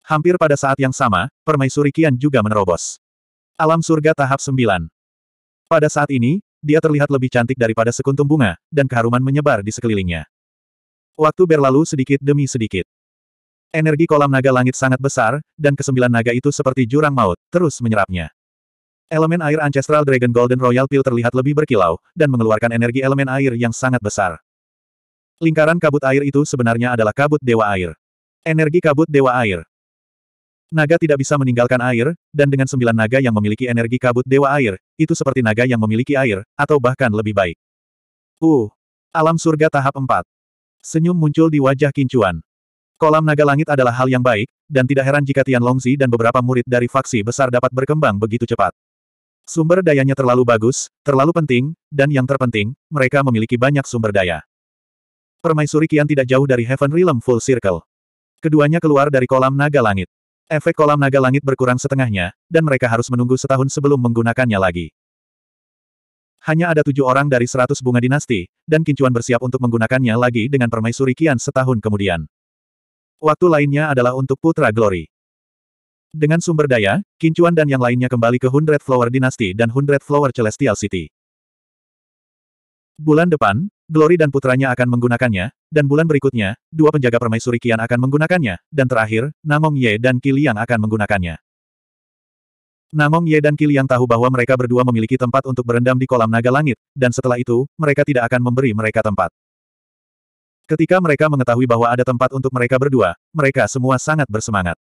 Hampir pada saat yang sama, permaisuri Kian juga menerobos. Alam surga tahap Sembilan. Pada saat ini, dia terlihat lebih cantik daripada sekuntum bunga, dan keharuman menyebar di sekelilingnya. Waktu berlalu sedikit demi sedikit. Energi kolam naga langit sangat besar, dan kesembilan naga itu seperti jurang maut, terus menyerapnya. Elemen air Ancestral Dragon Golden Royal Pill terlihat lebih berkilau, dan mengeluarkan energi elemen air yang sangat besar. Lingkaran kabut air itu sebenarnya adalah kabut dewa air. Energi kabut dewa air. Naga tidak bisa meninggalkan air, dan dengan sembilan naga yang memiliki energi kabut dewa air, itu seperti naga yang memiliki air, atau bahkan lebih baik. Uh, alam surga tahap 4. Senyum muncul di wajah Kincuan. Kolam naga langit adalah hal yang baik, dan tidak heran jika Tian Longzi dan beberapa murid dari faksi besar dapat berkembang begitu cepat. Sumber dayanya terlalu bagus, terlalu penting, dan yang terpenting, mereka memiliki banyak sumber daya. Permaisuri Kian tidak jauh dari Heaven Realm Full Circle. Keduanya keluar dari kolam naga langit. Efek kolam naga langit berkurang setengahnya, dan mereka harus menunggu setahun sebelum menggunakannya lagi. Hanya ada tujuh orang dari seratus bunga dinasti, dan Kincuan bersiap untuk menggunakannya lagi dengan permaisuri Kian setahun kemudian. Waktu lainnya adalah untuk Putra Glory. Dengan sumber daya, Kincuan dan yang lainnya kembali ke Hundred Flower Dynasty dan Hundred Flower Celestial City. Bulan depan, Glory dan putranya akan menggunakannya, dan bulan berikutnya, dua penjaga permaisuri Kian akan menggunakannya, dan terakhir, Namong Ye dan Kiliang Liang akan menggunakannya. Namong Ye dan Kiliang Liang tahu bahwa mereka berdua memiliki tempat untuk berendam di kolam naga langit, dan setelah itu, mereka tidak akan memberi mereka tempat. Ketika mereka mengetahui bahwa ada tempat untuk mereka berdua, mereka semua sangat bersemangat.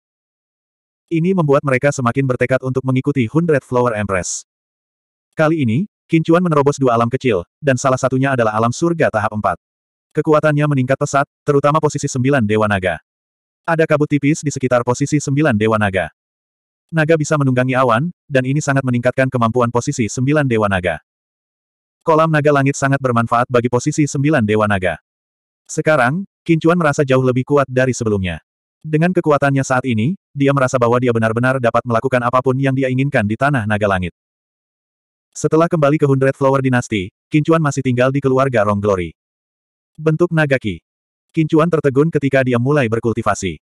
Ini membuat mereka semakin bertekad untuk mengikuti Hundred Flower Empress. Kali ini, Kincuan menerobos dua alam kecil, dan salah satunya adalah alam surga tahap 4. Kekuatannya meningkat pesat, terutama posisi sembilan Dewa Naga. Ada kabut tipis di sekitar posisi sembilan Dewa Naga. Naga bisa menunggangi awan, dan ini sangat meningkatkan kemampuan posisi sembilan Dewa Naga. Kolam naga langit sangat bermanfaat bagi posisi sembilan Dewa Naga. Sekarang, Kincuan merasa jauh lebih kuat dari sebelumnya. Dengan kekuatannya saat ini, dia merasa bahwa dia benar-benar dapat melakukan apapun yang dia inginkan di tanah naga langit. Setelah kembali ke Hundred Flower Dynasty, Kincuan masih tinggal di keluarga Rong Glory. Bentuk Nagaki. Kincuan tertegun ketika dia mulai berkultivasi.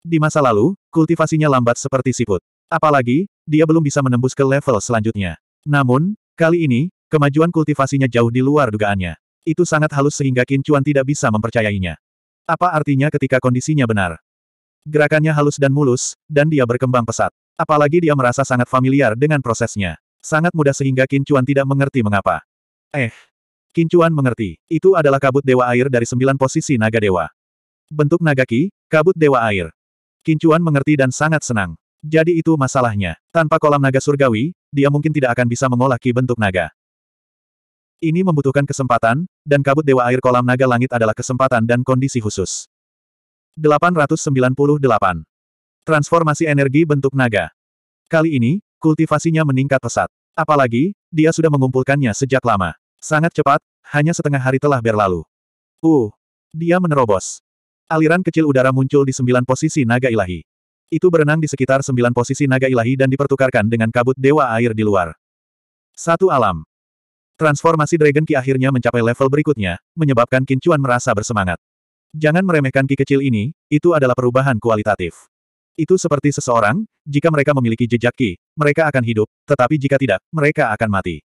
Di masa lalu, kultivasinya lambat seperti siput. Apalagi, dia belum bisa menembus ke level selanjutnya. Namun, kali ini, kemajuan kultivasinya jauh di luar dugaannya. Itu sangat halus sehingga Kincuan tidak bisa mempercayainya. Apa artinya ketika kondisinya benar? Gerakannya halus dan mulus, dan dia berkembang pesat. Apalagi dia merasa sangat familiar dengan prosesnya. Sangat mudah sehingga Kincuan tidak mengerti mengapa. Eh. Kincuan mengerti, itu adalah kabut dewa air dari sembilan posisi naga dewa. Bentuk naga Ki, kabut dewa air. Kincuan mengerti dan sangat senang. Jadi itu masalahnya. Tanpa kolam naga surgawi, dia mungkin tidak akan bisa mengolah Ki bentuk naga. Ini membutuhkan kesempatan, dan kabut dewa air kolam naga langit adalah kesempatan dan kondisi khusus. 898. Transformasi energi bentuk naga. Kali ini, Kultivasinya meningkat pesat. Apalagi, dia sudah mengumpulkannya sejak lama. Sangat cepat, hanya setengah hari telah berlalu. Uh, dia menerobos. Aliran kecil udara muncul di sembilan posisi naga ilahi. Itu berenang di sekitar sembilan posisi naga ilahi dan dipertukarkan dengan kabut dewa air di luar. Satu alam. Transformasi Dragon Ki akhirnya mencapai level berikutnya, menyebabkan Kincuan merasa bersemangat. Jangan meremehkan Ki kecil ini, itu adalah perubahan kualitatif. Itu seperti seseorang, jika mereka memiliki jejak ki, mereka akan hidup, tetapi jika tidak, mereka akan mati.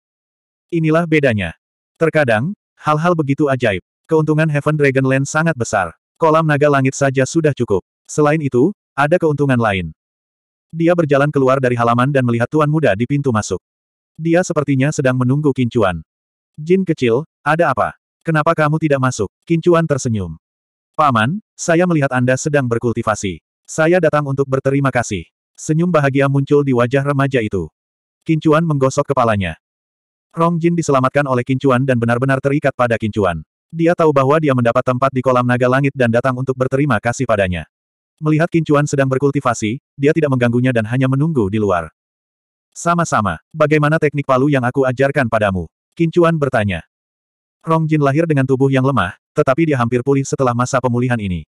Inilah bedanya. Terkadang, hal-hal begitu ajaib. Keuntungan Heaven Dragon Land sangat besar. Kolam naga langit saja sudah cukup. Selain itu, ada keuntungan lain. Dia berjalan keluar dari halaman dan melihat tuan muda di pintu masuk. Dia sepertinya sedang menunggu kincuan. Jin kecil, ada apa? Kenapa kamu tidak masuk? Kincuan tersenyum. Paman, saya melihat Anda sedang berkultivasi. Saya datang untuk berterima kasih. Senyum bahagia muncul di wajah remaja itu. Kincuan menggosok kepalanya. Rong Jin diselamatkan oleh Kincuan dan benar-benar terikat pada Kincuan. Dia tahu bahwa dia mendapat tempat di kolam naga langit dan datang untuk berterima kasih padanya. Melihat Kincuan sedang berkultivasi, dia tidak mengganggunya dan hanya menunggu di luar. Sama-sama, bagaimana teknik palu yang aku ajarkan padamu? Kincuan bertanya. Rong Jin lahir dengan tubuh yang lemah, tetapi dia hampir pulih setelah masa pemulihan ini.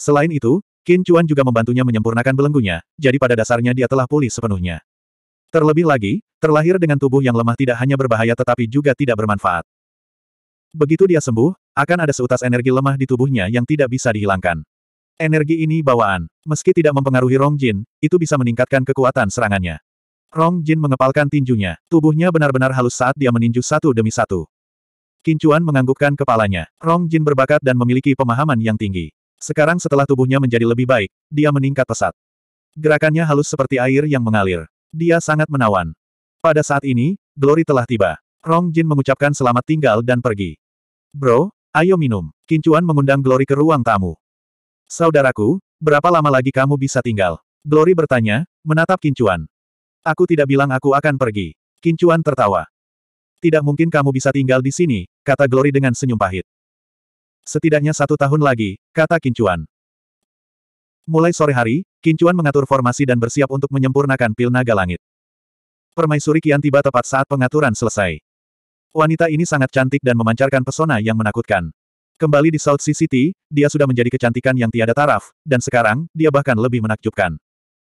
Selain itu, Qin Chuan juga membantunya menyempurnakan belenggunya, jadi pada dasarnya dia telah pulih sepenuhnya. Terlebih lagi, terlahir dengan tubuh yang lemah tidak hanya berbahaya tetapi juga tidak bermanfaat. Begitu dia sembuh, akan ada seutas energi lemah di tubuhnya yang tidak bisa dihilangkan. Energi ini bawaan. Meski tidak mempengaruhi Rong Jin, itu bisa meningkatkan kekuatan serangannya. Rong Jin mengepalkan tinjunya. Tubuhnya benar-benar halus saat dia meninju satu demi satu. Kincuan menganggukkan kepalanya. Rong Jin berbakat dan memiliki pemahaman yang tinggi. Sekarang setelah tubuhnya menjadi lebih baik, dia meningkat pesat. Gerakannya halus seperti air yang mengalir. Dia sangat menawan. Pada saat ini, Glory telah tiba. Rong Jin mengucapkan selamat tinggal dan pergi. Bro, ayo minum. Kincuan mengundang Glory ke ruang tamu. Saudaraku, berapa lama lagi kamu bisa tinggal? Glory bertanya, menatap Kincuan. Aku tidak bilang aku akan pergi. Kincuan tertawa. Tidak mungkin kamu bisa tinggal di sini, kata Glory dengan senyum pahit. Setidaknya satu tahun lagi, kata Kincuan. Mulai sore hari, Kincuan mengatur formasi dan bersiap untuk menyempurnakan pil naga langit. Permaisuri Kian tiba tepat saat pengaturan selesai. Wanita ini sangat cantik dan memancarkan pesona yang menakutkan. Kembali di South Sea City, dia sudah menjadi kecantikan yang tiada taraf, dan sekarang, dia bahkan lebih menakjubkan.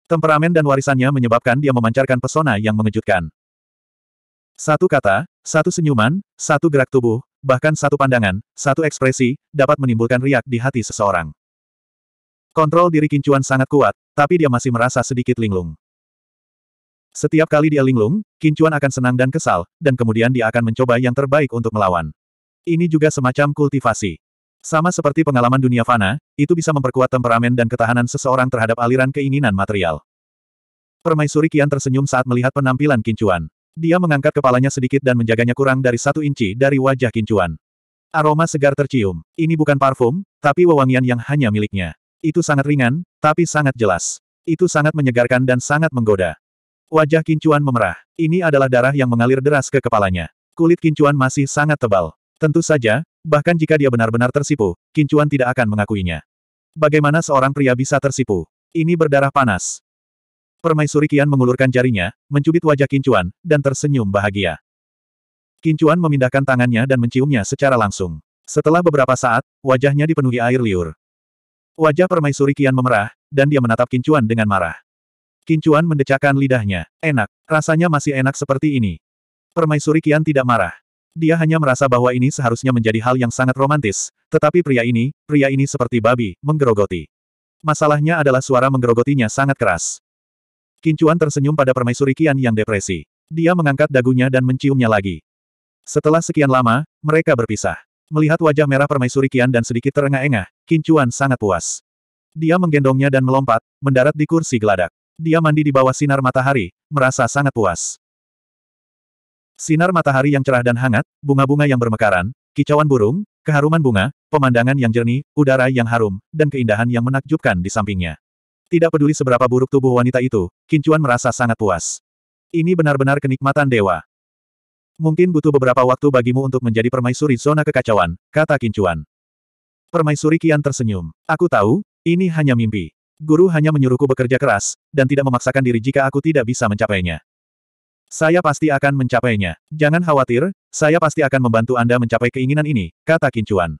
Temperamen dan warisannya menyebabkan dia memancarkan pesona yang mengejutkan. Satu kata, satu senyuman, satu gerak tubuh, bahkan satu pandangan, satu ekspresi, dapat menimbulkan riak di hati seseorang. Kontrol diri Kincuan sangat kuat, tapi dia masih merasa sedikit linglung. Setiap kali dia linglung, Kincuan akan senang dan kesal, dan kemudian dia akan mencoba yang terbaik untuk melawan. Ini juga semacam kultivasi. Sama seperti pengalaman dunia fana, itu bisa memperkuat temperamen dan ketahanan seseorang terhadap aliran keinginan material. Permaisuri Kian tersenyum saat melihat penampilan Kincuan. Dia mengangkat kepalanya sedikit dan menjaganya kurang dari satu inci dari wajah Kincuan. Aroma segar tercium. Ini bukan parfum, tapi wewangian yang hanya miliknya. Itu sangat ringan, tapi sangat jelas. Itu sangat menyegarkan dan sangat menggoda. Wajah Kincuan memerah. Ini adalah darah yang mengalir deras ke kepalanya. Kulit Kincuan masih sangat tebal. Tentu saja, bahkan jika dia benar-benar tersipu, Kincuan tidak akan mengakuinya. Bagaimana seorang pria bisa tersipu? Ini berdarah panas. Permaisuri Kian mengulurkan jarinya, mencubit wajah Kincuan, dan tersenyum bahagia. Kincuan memindahkan tangannya dan menciumnya secara langsung. Setelah beberapa saat, wajahnya dipenuhi air liur. Wajah permaisuri Kian memerah, dan dia menatap Kincuan dengan marah. Kincuan mendecakkan lidahnya. Enak, rasanya masih enak seperti ini. Permaisuri Kian tidak marah. Dia hanya merasa bahwa ini seharusnya menjadi hal yang sangat romantis, tetapi pria ini, pria ini seperti babi, menggerogoti. Masalahnya adalah suara menggerogotinya sangat keras. Kincuan tersenyum pada permaisuri Kian yang depresi. Dia mengangkat dagunya dan menciumnya lagi. Setelah sekian lama, mereka berpisah. Melihat wajah merah permaisuri Kian dan sedikit terengah-engah, Kincuan sangat puas. Dia menggendongnya dan melompat, mendarat di kursi geladak. Dia mandi di bawah sinar matahari, merasa sangat puas. Sinar matahari yang cerah dan hangat, bunga-bunga yang bermekaran, kicauan burung, keharuman bunga, pemandangan yang jernih, udara yang harum, dan keindahan yang menakjubkan di sampingnya. Tidak peduli seberapa buruk tubuh wanita itu, Kincuan merasa sangat puas. Ini benar-benar kenikmatan dewa. Mungkin butuh beberapa waktu bagimu untuk menjadi permaisuri zona kekacauan, kata Kincuan. Permaisuri Kian tersenyum. Aku tahu, ini hanya mimpi. Guru hanya menyuruhku bekerja keras, dan tidak memaksakan diri jika aku tidak bisa mencapainya. Saya pasti akan mencapainya. Jangan khawatir, saya pasti akan membantu Anda mencapai keinginan ini, kata Kincuan.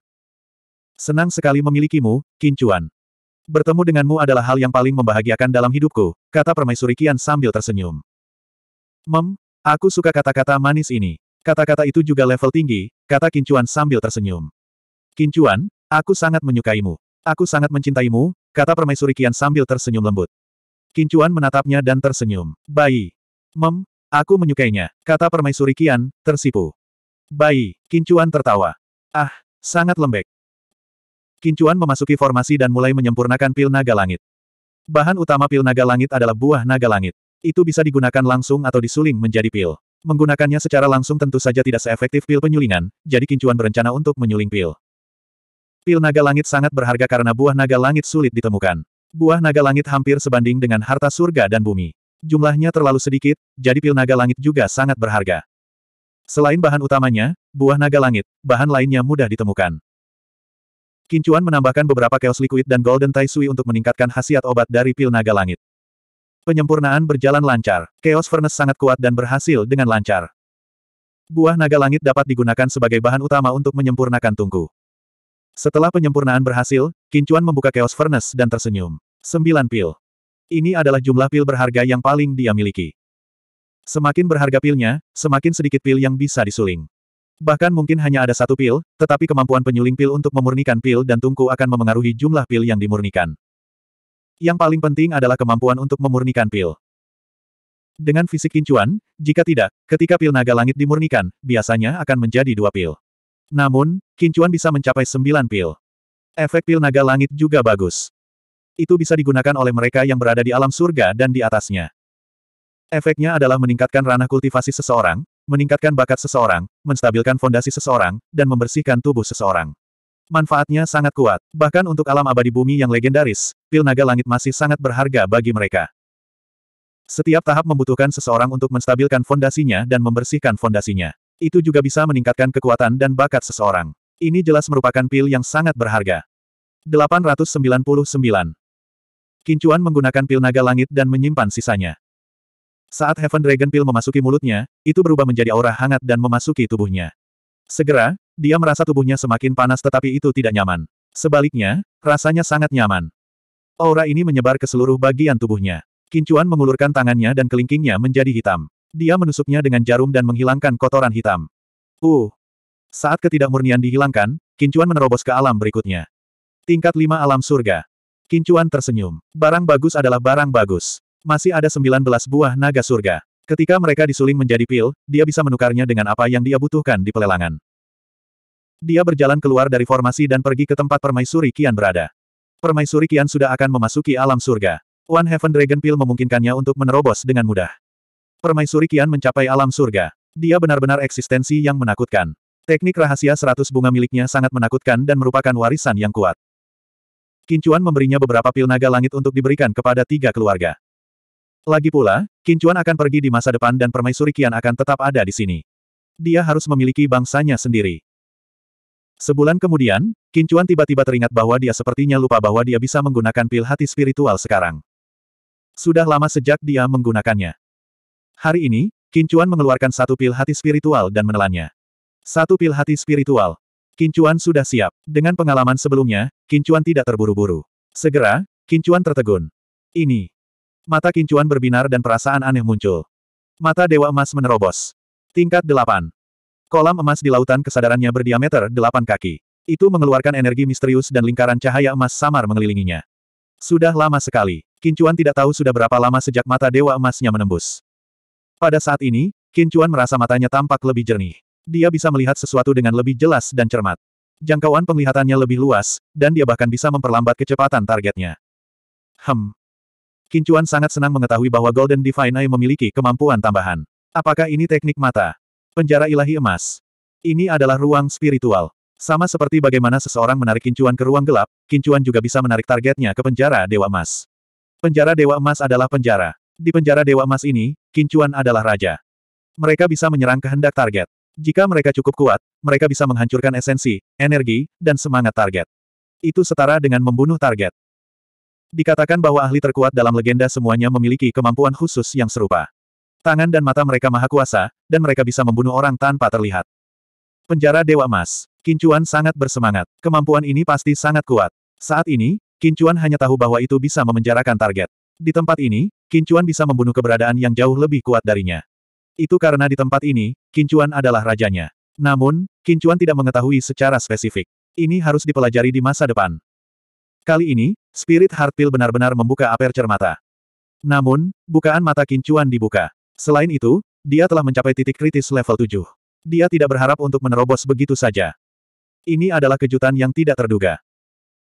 Senang sekali memilikimu, Kincuan. Bertemu denganmu adalah hal yang paling membahagiakan dalam hidupku, kata permaisuri Kian sambil tersenyum. Mem, aku suka kata-kata manis ini. Kata-kata itu juga level tinggi, kata Kincuan sambil tersenyum. Kincuan, aku sangat menyukaimu. Aku sangat mencintaimu, kata permaisuri Kian sambil tersenyum lembut. Kincuan menatapnya dan tersenyum. Bayi. Mem, aku menyukainya, kata permaisuri Kian, tersipu. Bayi, Kincuan tertawa. Ah, sangat lembek. Kincuan memasuki formasi dan mulai menyempurnakan pil naga langit. Bahan utama pil naga langit adalah buah naga langit. Itu bisa digunakan langsung atau disuling menjadi pil. Menggunakannya secara langsung tentu saja tidak seefektif pil penyulingan, jadi Kincuan berencana untuk menyuling pil. Pil naga langit sangat berharga karena buah naga langit sulit ditemukan. Buah naga langit hampir sebanding dengan harta surga dan bumi. Jumlahnya terlalu sedikit, jadi pil naga langit juga sangat berharga. Selain bahan utamanya, buah naga langit, bahan lainnya mudah ditemukan. Kincuan menambahkan beberapa Chaos Liquid dan Golden Tai Sui untuk meningkatkan khasiat obat dari pil naga langit. Penyempurnaan berjalan lancar. Chaos Furnace sangat kuat dan berhasil dengan lancar. Buah naga langit dapat digunakan sebagai bahan utama untuk menyempurnakan tungku. Setelah penyempurnaan berhasil, Kincuan membuka Chaos Furnace dan tersenyum. Sembilan pil. Ini adalah jumlah pil berharga yang paling dia miliki. Semakin berharga pilnya, semakin sedikit pil yang bisa disuling. Bahkan mungkin hanya ada satu pil, tetapi kemampuan penyuling pil untuk memurnikan pil dan tungku akan memengaruhi jumlah pil yang dimurnikan. Yang paling penting adalah kemampuan untuk memurnikan pil. Dengan fisik kincuan, jika tidak, ketika pil naga langit dimurnikan, biasanya akan menjadi dua pil. Namun, kincuan bisa mencapai sembilan pil. Efek pil naga langit juga bagus. Itu bisa digunakan oleh mereka yang berada di alam surga dan di atasnya. Efeknya adalah meningkatkan ranah kultivasi seseorang, meningkatkan bakat seseorang, menstabilkan fondasi seseorang, dan membersihkan tubuh seseorang. Manfaatnya sangat kuat, bahkan untuk alam abadi bumi yang legendaris, pil naga langit masih sangat berharga bagi mereka. Setiap tahap membutuhkan seseorang untuk menstabilkan fondasinya dan membersihkan fondasinya. Itu juga bisa meningkatkan kekuatan dan bakat seseorang. Ini jelas merupakan pil yang sangat berharga. 899. Kincuan menggunakan pil naga langit dan menyimpan sisanya. Saat Heaven Dragon Pill memasuki mulutnya, itu berubah menjadi aura hangat dan memasuki tubuhnya. Segera, dia merasa tubuhnya semakin panas tetapi itu tidak nyaman. Sebaliknya, rasanya sangat nyaman. Aura ini menyebar ke seluruh bagian tubuhnya. Kincuan mengulurkan tangannya dan kelingkingnya menjadi hitam. Dia menusuknya dengan jarum dan menghilangkan kotoran hitam. Uh! Saat ketidakmurnian dihilangkan, Kincuan menerobos ke alam berikutnya. Tingkat 5 alam surga. Kincuan tersenyum. Barang bagus adalah barang bagus. Masih ada 19 buah naga surga. Ketika mereka disuling menjadi pil, dia bisa menukarnya dengan apa yang dia butuhkan di pelelangan. Dia berjalan keluar dari formasi dan pergi ke tempat permaisuri Kian berada. Permaisuri Kian sudah akan memasuki alam surga. One Heaven Dragon Pill memungkinkannya untuk menerobos dengan mudah. Permaisuri Kian mencapai alam surga. Dia benar-benar eksistensi yang menakutkan. Teknik rahasia seratus bunga miliknya sangat menakutkan dan merupakan warisan yang kuat. Kincuan memberinya beberapa pil naga langit untuk diberikan kepada tiga keluarga. Lagi pula, Kincuan akan pergi di masa depan dan permaisuri Kian akan tetap ada di sini. Dia harus memiliki bangsanya sendiri. Sebulan kemudian, Kincuan tiba-tiba teringat bahwa dia sepertinya lupa bahwa dia bisa menggunakan pil hati spiritual sekarang. Sudah lama sejak dia menggunakannya. Hari ini, Kincuan mengeluarkan satu pil hati spiritual dan menelannya. Satu pil hati spiritual. Kincuan sudah siap. Dengan pengalaman sebelumnya, Kincuan tidak terburu-buru. Segera, Kincuan tertegun. Ini, Mata kincuan berbinar dan perasaan aneh muncul. Mata Dewa Emas menerobos. Tingkat 8. Kolam emas di lautan kesadarannya berdiameter 8 kaki. Itu mengeluarkan energi misterius dan lingkaran cahaya emas samar mengelilinginya. Sudah lama sekali. Kincuan tidak tahu sudah berapa lama sejak mata Dewa Emasnya menembus. Pada saat ini, Kincuan merasa matanya tampak lebih jernih. Dia bisa melihat sesuatu dengan lebih jelas dan cermat. Jangkauan penglihatannya lebih luas, dan dia bahkan bisa memperlambat kecepatan targetnya. Hem, Kincuan sangat senang mengetahui bahwa Golden Divine Eye memiliki kemampuan tambahan. Apakah ini teknik mata? Penjara ilahi emas. Ini adalah ruang spiritual. Sama seperti bagaimana seseorang menarik kincuan ke ruang gelap, kincuan juga bisa menarik targetnya ke penjara Dewa Emas. Penjara Dewa Emas adalah penjara. Di penjara Dewa Emas ini, kincuan adalah raja. Mereka bisa menyerang kehendak target. Jika mereka cukup kuat, mereka bisa menghancurkan esensi, energi, dan semangat target. Itu setara dengan membunuh target. Dikatakan bahwa ahli terkuat dalam legenda semuanya memiliki kemampuan khusus yang serupa. Tangan dan mata mereka maha kuasa, dan mereka bisa membunuh orang tanpa terlihat. Penjara Dewa Emas. Kincuan sangat bersemangat. Kemampuan ini pasti sangat kuat. Saat ini, Kincuan hanya tahu bahwa itu bisa memenjarakan target. Di tempat ini, Kincuan bisa membunuh keberadaan yang jauh lebih kuat darinya. Itu karena di tempat ini, Kincuan adalah rajanya. Namun, Kincuan tidak mengetahui secara spesifik. Ini harus dipelajari di masa depan. Kali ini, Spirit Heart benar-benar membuka aperture mata. Namun, bukaan mata Kincuan dibuka. Selain itu, dia telah mencapai titik kritis level 7. Dia tidak berharap untuk menerobos begitu saja. Ini adalah kejutan yang tidak terduga.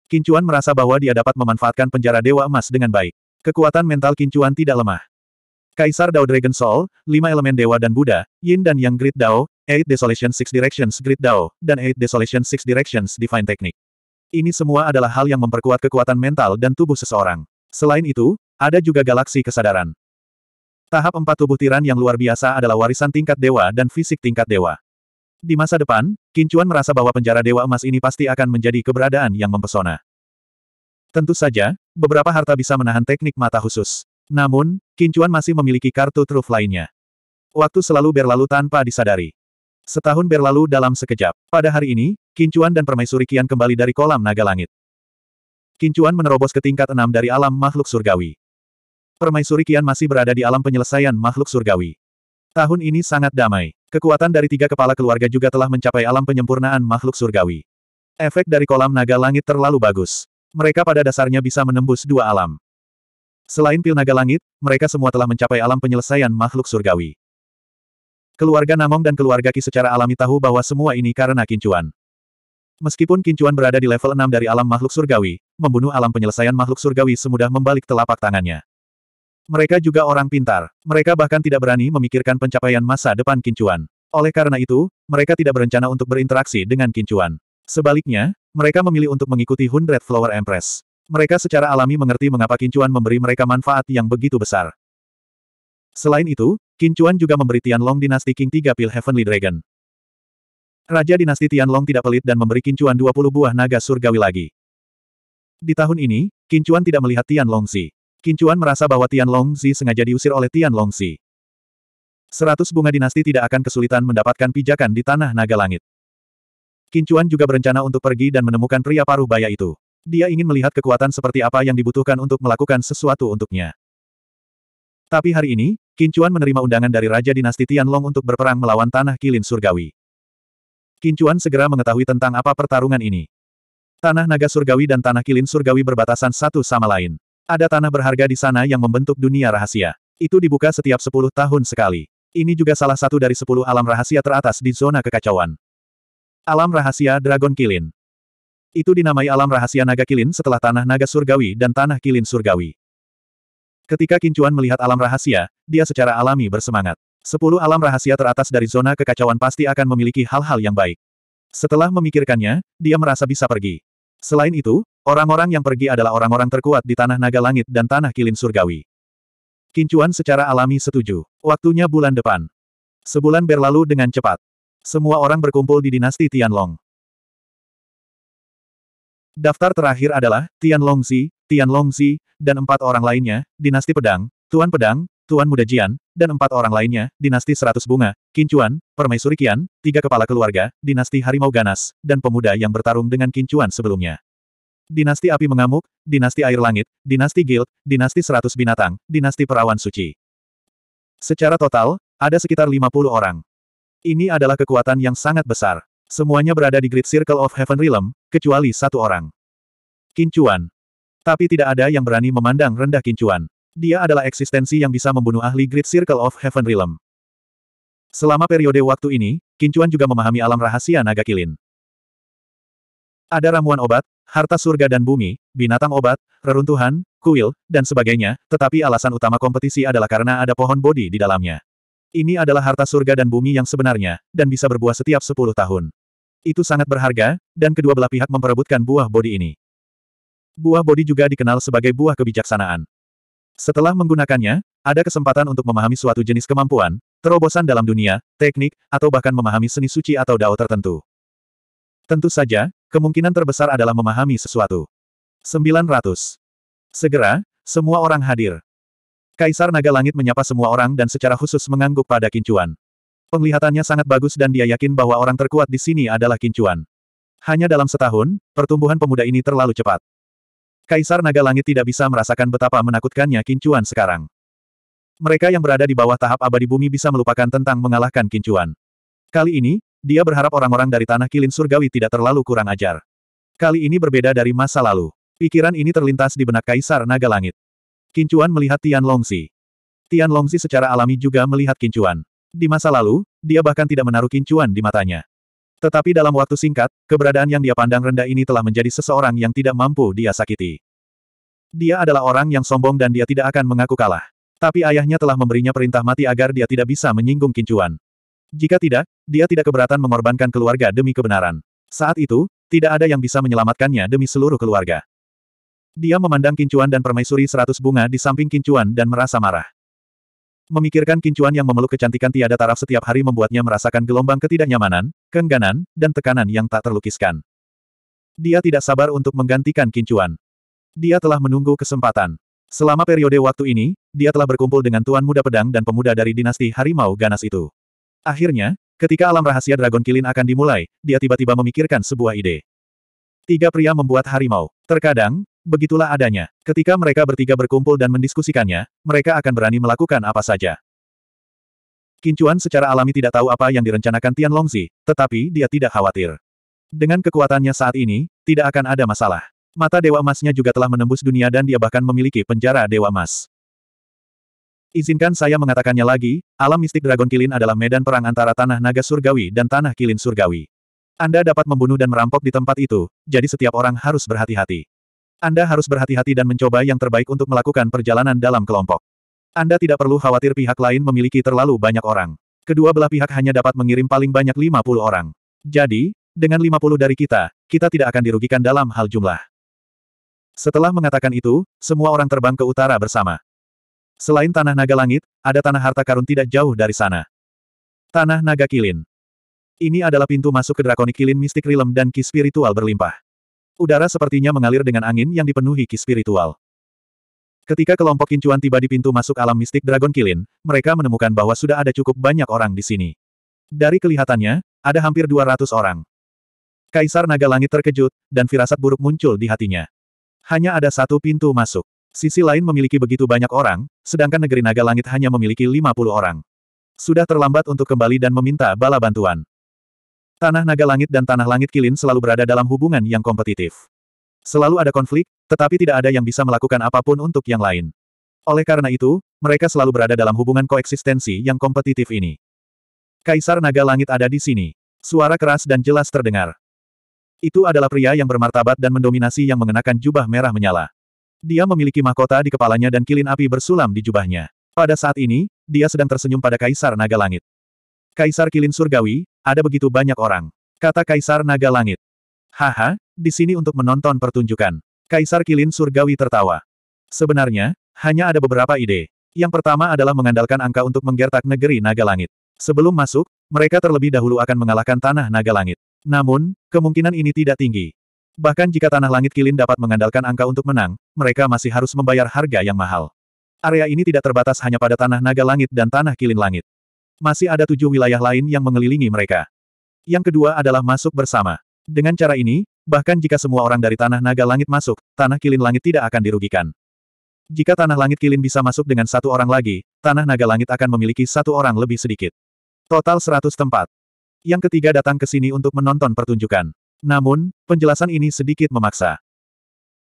Kincuan merasa bahwa dia dapat memanfaatkan penjara Dewa Emas dengan baik. Kekuatan mental Kincuan tidak lemah. Kaisar Dao Dragon Soul, lima elemen Dewa dan Buddha, Yin dan Yang Great Dao, Eight Desolation Six Directions Great Dao, dan Eight Desolation Six Directions Divine Technique. Ini semua adalah hal yang memperkuat kekuatan mental dan tubuh seseorang. Selain itu, ada juga galaksi kesadaran. Tahap empat tubuh tiran yang luar biasa adalah warisan tingkat dewa dan fisik tingkat dewa. Di masa depan, Kincuan merasa bahwa penjara dewa emas ini pasti akan menjadi keberadaan yang mempesona. Tentu saja, beberapa harta bisa menahan teknik mata khusus. Namun, Kincuan masih memiliki kartu truf lainnya. Waktu selalu berlalu tanpa disadari. Setahun berlalu dalam sekejap. Pada hari ini, Kincuan dan Permaisuri Kian kembali dari kolam naga langit. Kincuan menerobos ke tingkat enam dari alam makhluk surgawi. Permaisuri Kian masih berada di alam penyelesaian makhluk surgawi. Tahun ini sangat damai. Kekuatan dari tiga kepala keluarga juga telah mencapai alam penyempurnaan makhluk surgawi. Efek dari kolam naga langit terlalu bagus. Mereka pada dasarnya bisa menembus dua alam. Selain pil naga langit, mereka semua telah mencapai alam penyelesaian makhluk surgawi. Keluarga Namong dan keluarga Ki secara alami tahu bahwa semua ini karena kincuan. Meskipun kincuan berada di level 6 dari alam makhluk surgawi, membunuh alam penyelesaian makhluk surgawi semudah membalik telapak tangannya. Mereka juga orang pintar. Mereka bahkan tidak berani memikirkan pencapaian masa depan Kincuan. Oleh karena itu, mereka tidak berencana untuk berinteraksi dengan Kincuan. Sebaliknya, mereka memilih untuk mengikuti Hundred Flower Empress. Mereka secara alami mengerti mengapa Kincuan memberi mereka manfaat yang begitu besar. Selain itu, Qin Chuan juga memberi Tianlong dinasti King 3 pil Heavenly Dragon. Raja dinasti Tianlong tidak pelit dan memberi Qin Chuan 20 buah naga surgawi lagi. Di tahun ini, Qin Chuan tidak melihat Tianlong Zi. Qin Chuan merasa bahwa Tianlong Zi sengaja diusir oleh Tianlong Zi. Seratus bunga dinasti tidak akan kesulitan mendapatkan pijakan di tanah naga langit. Qin Chuan juga berencana untuk pergi dan menemukan pria paruh baya itu. Dia ingin melihat kekuatan seperti apa yang dibutuhkan untuk melakukan sesuatu untuknya. Tapi hari ini, Kincuan menerima undangan dari Raja Dinasti Tianlong untuk berperang melawan Tanah Kilin Surgawi. Kincuan segera mengetahui tentang apa pertarungan ini. Tanah Naga Surgawi dan Tanah Kilin Surgawi berbatasan satu sama lain. Ada tanah berharga di sana yang membentuk dunia rahasia. Itu dibuka setiap sepuluh tahun sekali. Ini juga salah satu dari sepuluh alam rahasia teratas di zona kekacauan. Alam rahasia Dragon Kilin. Itu dinamai alam rahasia Naga Kilin setelah Tanah Naga Surgawi dan Tanah Kilin Surgawi. Ketika Kincuan melihat alam rahasia, dia secara alami bersemangat. Sepuluh alam rahasia teratas dari zona kekacauan pasti akan memiliki hal-hal yang baik. Setelah memikirkannya, dia merasa bisa pergi. Selain itu, orang-orang yang pergi adalah orang-orang terkuat di tanah naga langit dan tanah kilin surgawi. Kincuan secara alami setuju. Waktunya bulan depan. Sebulan berlalu dengan cepat. Semua orang berkumpul di dinasti Tianlong. Daftar terakhir adalah Tian Longzi, Tian Longzi, dan empat orang lainnya, Dinasti Pedang, Tuan Pedang, Tuan Muda Jian, dan empat orang lainnya, Dinasti Seratus Bunga, Kincuan, Permaisuri Kian, tiga kepala keluarga, Dinasti Harimau Ganas, dan pemuda yang bertarung dengan Kincuan sebelumnya. Dinasti Api Mengamuk, Dinasti Air Langit, Dinasti Guild, Dinasti Seratus Binatang, Dinasti Perawan Suci. Secara total, ada sekitar 50 orang. Ini adalah kekuatan yang sangat besar. Semuanya berada di Great Circle of Heaven Realm, kecuali satu orang. Kincuan. Tapi tidak ada yang berani memandang rendah Kincuan. Dia adalah eksistensi yang bisa membunuh ahli Great Circle of Heaven Realm. Selama periode waktu ini, Kincuan juga memahami alam rahasia naga kilin. Ada ramuan obat, harta surga dan bumi, binatang obat, reruntuhan, kuil, dan sebagainya, tetapi alasan utama kompetisi adalah karena ada pohon bodi di dalamnya. Ini adalah harta surga dan bumi yang sebenarnya, dan bisa berbuah setiap 10 tahun. Itu sangat berharga, dan kedua belah pihak memperebutkan buah bodi ini. Buah bodi juga dikenal sebagai buah kebijaksanaan. Setelah menggunakannya, ada kesempatan untuk memahami suatu jenis kemampuan, terobosan dalam dunia, teknik, atau bahkan memahami seni suci atau dao tertentu. Tentu saja, kemungkinan terbesar adalah memahami sesuatu. 900. Segera, semua orang hadir. Kaisar Naga Langit menyapa semua orang dan secara khusus mengangguk pada Kincuan. Penglihatannya sangat bagus dan dia yakin bahwa orang terkuat di sini adalah Kincuan. Hanya dalam setahun, pertumbuhan pemuda ini terlalu cepat. Kaisar Naga Langit tidak bisa merasakan betapa menakutkannya Kincuan sekarang. Mereka yang berada di bawah tahap abadi bumi bisa melupakan tentang mengalahkan Kincuan. Kali ini, dia berharap orang-orang dari tanah kilin surgawi tidak terlalu kurang ajar. Kali ini berbeda dari masa lalu. Pikiran ini terlintas di benak Kaisar Naga Langit. Kincuan melihat Tian Longsi. Tian Longsi secara alami juga melihat Kincuan. Di masa lalu, dia bahkan tidak menaruh kincuan di matanya. Tetapi dalam waktu singkat, keberadaan yang dia pandang rendah ini telah menjadi seseorang yang tidak mampu dia sakiti. Dia adalah orang yang sombong dan dia tidak akan mengaku kalah. Tapi ayahnya telah memberinya perintah mati agar dia tidak bisa menyinggung kincuan. Jika tidak, dia tidak keberatan mengorbankan keluarga demi kebenaran. Saat itu, tidak ada yang bisa menyelamatkannya demi seluruh keluarga. Dia memandang kincuan dan permaisuri seratus bunga di samping kincuan dan merasa marah. Memikirkan kincuan yang memeluk kecantikan tiada taraf setiap hari membuatnya merasakan gelombang ketidaknyamanan, keengganan, dan tekanan yang tak terlukiskan. Dia tidak sabar untuk menggantikan kincuan. Dia telah menunggu kesempatan. Selama periode waktu ini, dia telah berkumpul dengan Tuan Muda Pedang dan pemuda dari dinasti Harimau Ganas itu. Akhirnya, ketika alam rahasia Dragon Kilin akan dimulai, dia tiba-tiba memikirkan sebuah ide. Tiga pria membuat harimau. Terkadang, begitulah adanya. Ketika mereka bertiga berkumpul dan mendiskusikannya, mereka akan berani melakukan apa saja. Kincuan secara alami tidak tahu apa yang direncanakan Tian Longzi, tetapi dia tidak khawatir. Dengan kekuatannya saat ini, tidak akan ada masalah. Mata Dewa Emasnya juga telah menembus dunia dan dia bahkan memiliki penjara Dewa Emas. Izinkan saya mengatakannya lagi, alam mistik Dragon Kilin adalah medan perang antara tanah naga surgawi dan tanah kilin surgawi. Anda dapat membunuh dan merampok di tempat itu, jadi setiap orang harus berhati-hati. Anda harus berhati-hati dan mencoba yang terbaik untuk melakukan perjalanan dalam kelompok. Anda tidak perlu khawatir pihak lain memiliki terlalu banyak orang. Kedua belah pihak hanya dapat mengirim paling banyak 50 orang. Jadi, dengan 50 dari kita, kita tidak akan dirugikan dalam hal jumlah. Setelah mengatakan itu, semua orang terbang ke utara bersama. Selain tanah naga langit, ada tanah harta karun tidak jauh dari sana. Tanah naga kilin. Ini adalah pintu masuk ke Draconic Kilin Mystic Realm dan ki spiritual berlimpah. Udara sepertinya mengalir dengan angin yang dipenuhi ki spiritual. Ketika kelompok kincuan tiba di pintu masuk alam mistik Dragon Kilin, mereka menemukan bahwa sudah ada cukup banyak orang di sini. Dari kelihatannya, ada hampir 200 orang. Kaisar Naga Langit terkejut, dan firasat buruk muncul di hatinya. Hanya ada satu pintu masuk. Sisi lain memiliki begitu banyak orang, sedangkan negeri naga langit hanya memiliki 50 orang. Sudah terlambat untuk kembali dan meminta bala bantuan. Tanah naga langit dan tanah langit kilin selalu berada dalam hubungan yang kompetitif. Selalu ada konflik, tetapi tidak ada yang bisa melakukan apapun untuk yang lain. Oleh karena itu, mereka selalu berada dalam hubungan koeksistensi yang kompetitif ini. Kaisar Naga Langit ada di sini. Suara keras dan jelas terdengar. Itu adalah pria yang bermartabat dan mendominasi yang mengenakan jubah merah menyala. Dia memiliki mahkota di kepalanya dan kilin api bersulam di jubahnya. Pada saat ini, dia sedang tersenyum pada Kaisar Naga Langit. Kaisar Kilin Surgawi, ada begitu banyak orang. Kata Kaisar Naga Langit. Haha, di sini untuk menonton pertunjukan. Kaisar Kilin Surgawi tertawa. Sebenarnya, hanya ada beberapa ide. Yang pertama adalah mengandalkan angka untuk menggertak negeri Naga Langit. Sebelum masuk, mereka terlebih dahulu akan mengalahkan tanah Naga Langit. Namun, kemungkinan ini tidak tinggi. Bahkan jika tanah langit Kilin dapat mengandalkan angka untuk menang, mereka masih harus membayar harga yang mahal. Area ini tidak terbatas hanya pada tanah naga langit dan tanah kilin langit. Masih ada tujuh wilayah lain yang mengelilingi mereka. Yang kedua adalah masuk bersama. Dengan cara ini, bahkan jika semua orang dari tanah naga langit masuk, tanah kilin langit tidak akan dirugikan. Jika tanah langit kilin bisa masuk dengan satu orang lagi, tanah naga langit akan memiliki satu orang lebih sedikit. Total seratus tempat. Yang ketiga datang ke sini untuk menonton pertunjukan. Namun, penjelasan ini sedikit memaksa.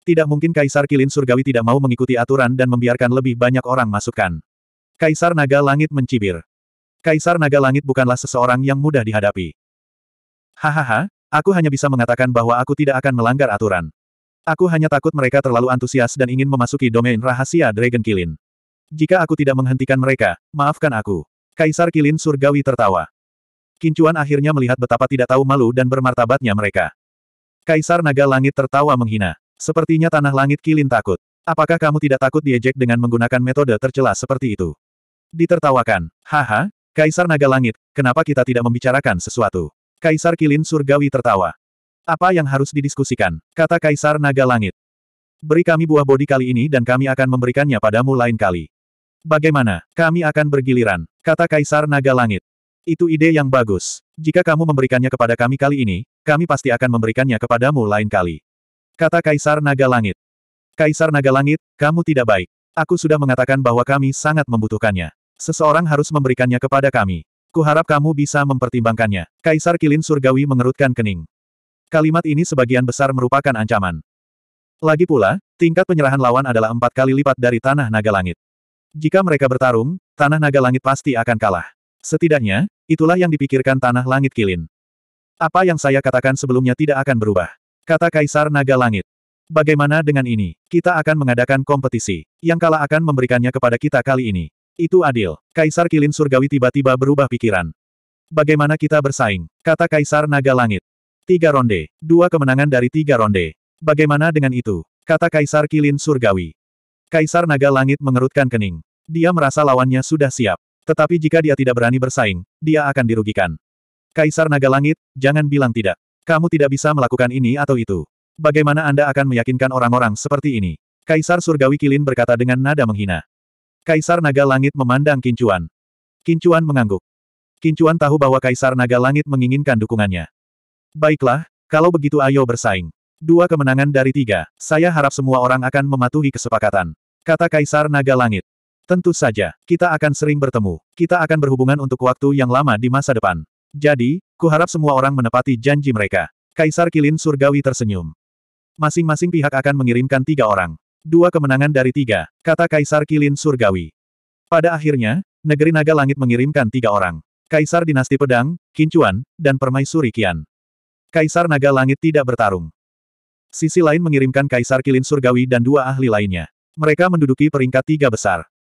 Tidak mungkin Kaisar Kilin Surgawi tidak mau mengikuti aturan dan membiarkan lebih banyak orang masukkan. Kaisar Naga Langit mencibir. Kaisar Naga Langit bukanlah seseorang yang mudah dihadapi. Hahaha, aku hanya bisa mengatakan bahwa aku tidak akan melanggar aturan. Aku hanya takut mereka terlalu antusias dan ingin memasuki domain rahasia Dragon Kilin. Jika aku tidak menghentikan mereka, maafkan aku. Kaisar Kilin Surgawi tertawa. Kincuan akhirnya melihat betapa tidak tahu malu dan bermartabatnya mereka. Kaisar Naga Langit tertawa menghina. Sepertinya tanah langit Kilin takut. Apakah kamu tidak takut diejek dengan menggunakan metode tercela seperti itu? Ditertawakan. Haha, Kaisar Naga Langit, kenapa kita tidak membicarakan sesuatu? Kaisar Kilin Surgawi tertawa. Apa yang harus didiskusikan? Kata Kaisar Naga Langit. Beri kami buah bodi kali ini dan kami akan memberikannya padamu lain kali. Bagaimana? Kami akan bergiliran. Kata Kaisar Naga Langit. Itu ide yang bagus. Jika kamu memberikannya kepada kami kali ini, kami pasti akan memberikannya kepadamu lain kali. Kata Kaisar Naga Langit. Kaisar Naga Langit, kamu tidak baik. Aku sudah mengatakan bahwa kami sangat membutuhkannya. Seseorang harus memberikannya kepada kami. Kuharap kamu bisa mempertimbangkannya. Kaisar Kilin Surgawi mengerutkan kening. Kalimat ini sebagian besar merupakan ancaman. Lagi pula, tingkat penyerahan lawan adalah empat kali lipat dari Tanah Naga Langit. Jika mereka bertarung, Tanah Naga Langit pasti akan kalah. Setidaknya, itulah yang dipikirkan Tanah Langit Kilin. Apa yang saya katakan sebelumnya tidak akan berubah. Kata Kaisar Naga Langit. Bagaimana dengan ini? Kita akan mengadakan kompetisi. Yang kalah akan memberikannya kepada kita kali ini. Itu adil. Kaisar Kilin Surgawi tiba-tiba berubah pikiran. Bagaimana kita bersaing? Kata Kaisar Naga Langit. Tiga ronde. Dua kemenangan dari tiga ronde. Bagaimana dengan itu? Kata Kaisar Kilin Surgawi. Kaisar Naga Langit mengerutkan kening. Dia merasa lawannya sudah siap. Tetapi jika dia tidak berani bersaing, dia akan dirugikan. Kaisar Naga Langit, jangan bilang tidak. Kamu tidak bisa melakukan ini atau itu. Bagaimana Anda akan meyakinkan orang-orang seperti ini? Kaisar Surgawi Kilin berkata dengan nada menghina. Kaisar Naga Langit memandang Kincuan. Kincuan mengangguk. Kincuan tahu bahwa Kaisar Naga Langit menginginkan dukungannya. Baiklah, kalau begitu ayo bersaing. Dua kemenangan dari tiga, saya harap semua orang akan mematuhi kesepakatan. Kata Kaisar Naga Langit. Tentu saja, kita akan sering bertemu. Kita akan berhubungan untuk waktu yang lama di masa depan. Jadi, kuharap semua orang menepati janji mereka. Kaisar Kilin Surgawi tersenyum. Masing-masing pihak akan mengirimkan tiga orang dua kemenangan dari tiga, kata Kaisar Kilin Surgawi. Pada akhirnya, negeri naga langit mengirimkan tiga orang. Kaisar Dinasti Pedang, Kincuan, dan Permaisuri Kian. Kaisar Naga Langit tidak bertarung. Sisi lain mengirimkan Kaisar Kilin Surgawi dan dua ahli lainnya. Mereka menduduki peringkat tiga besar.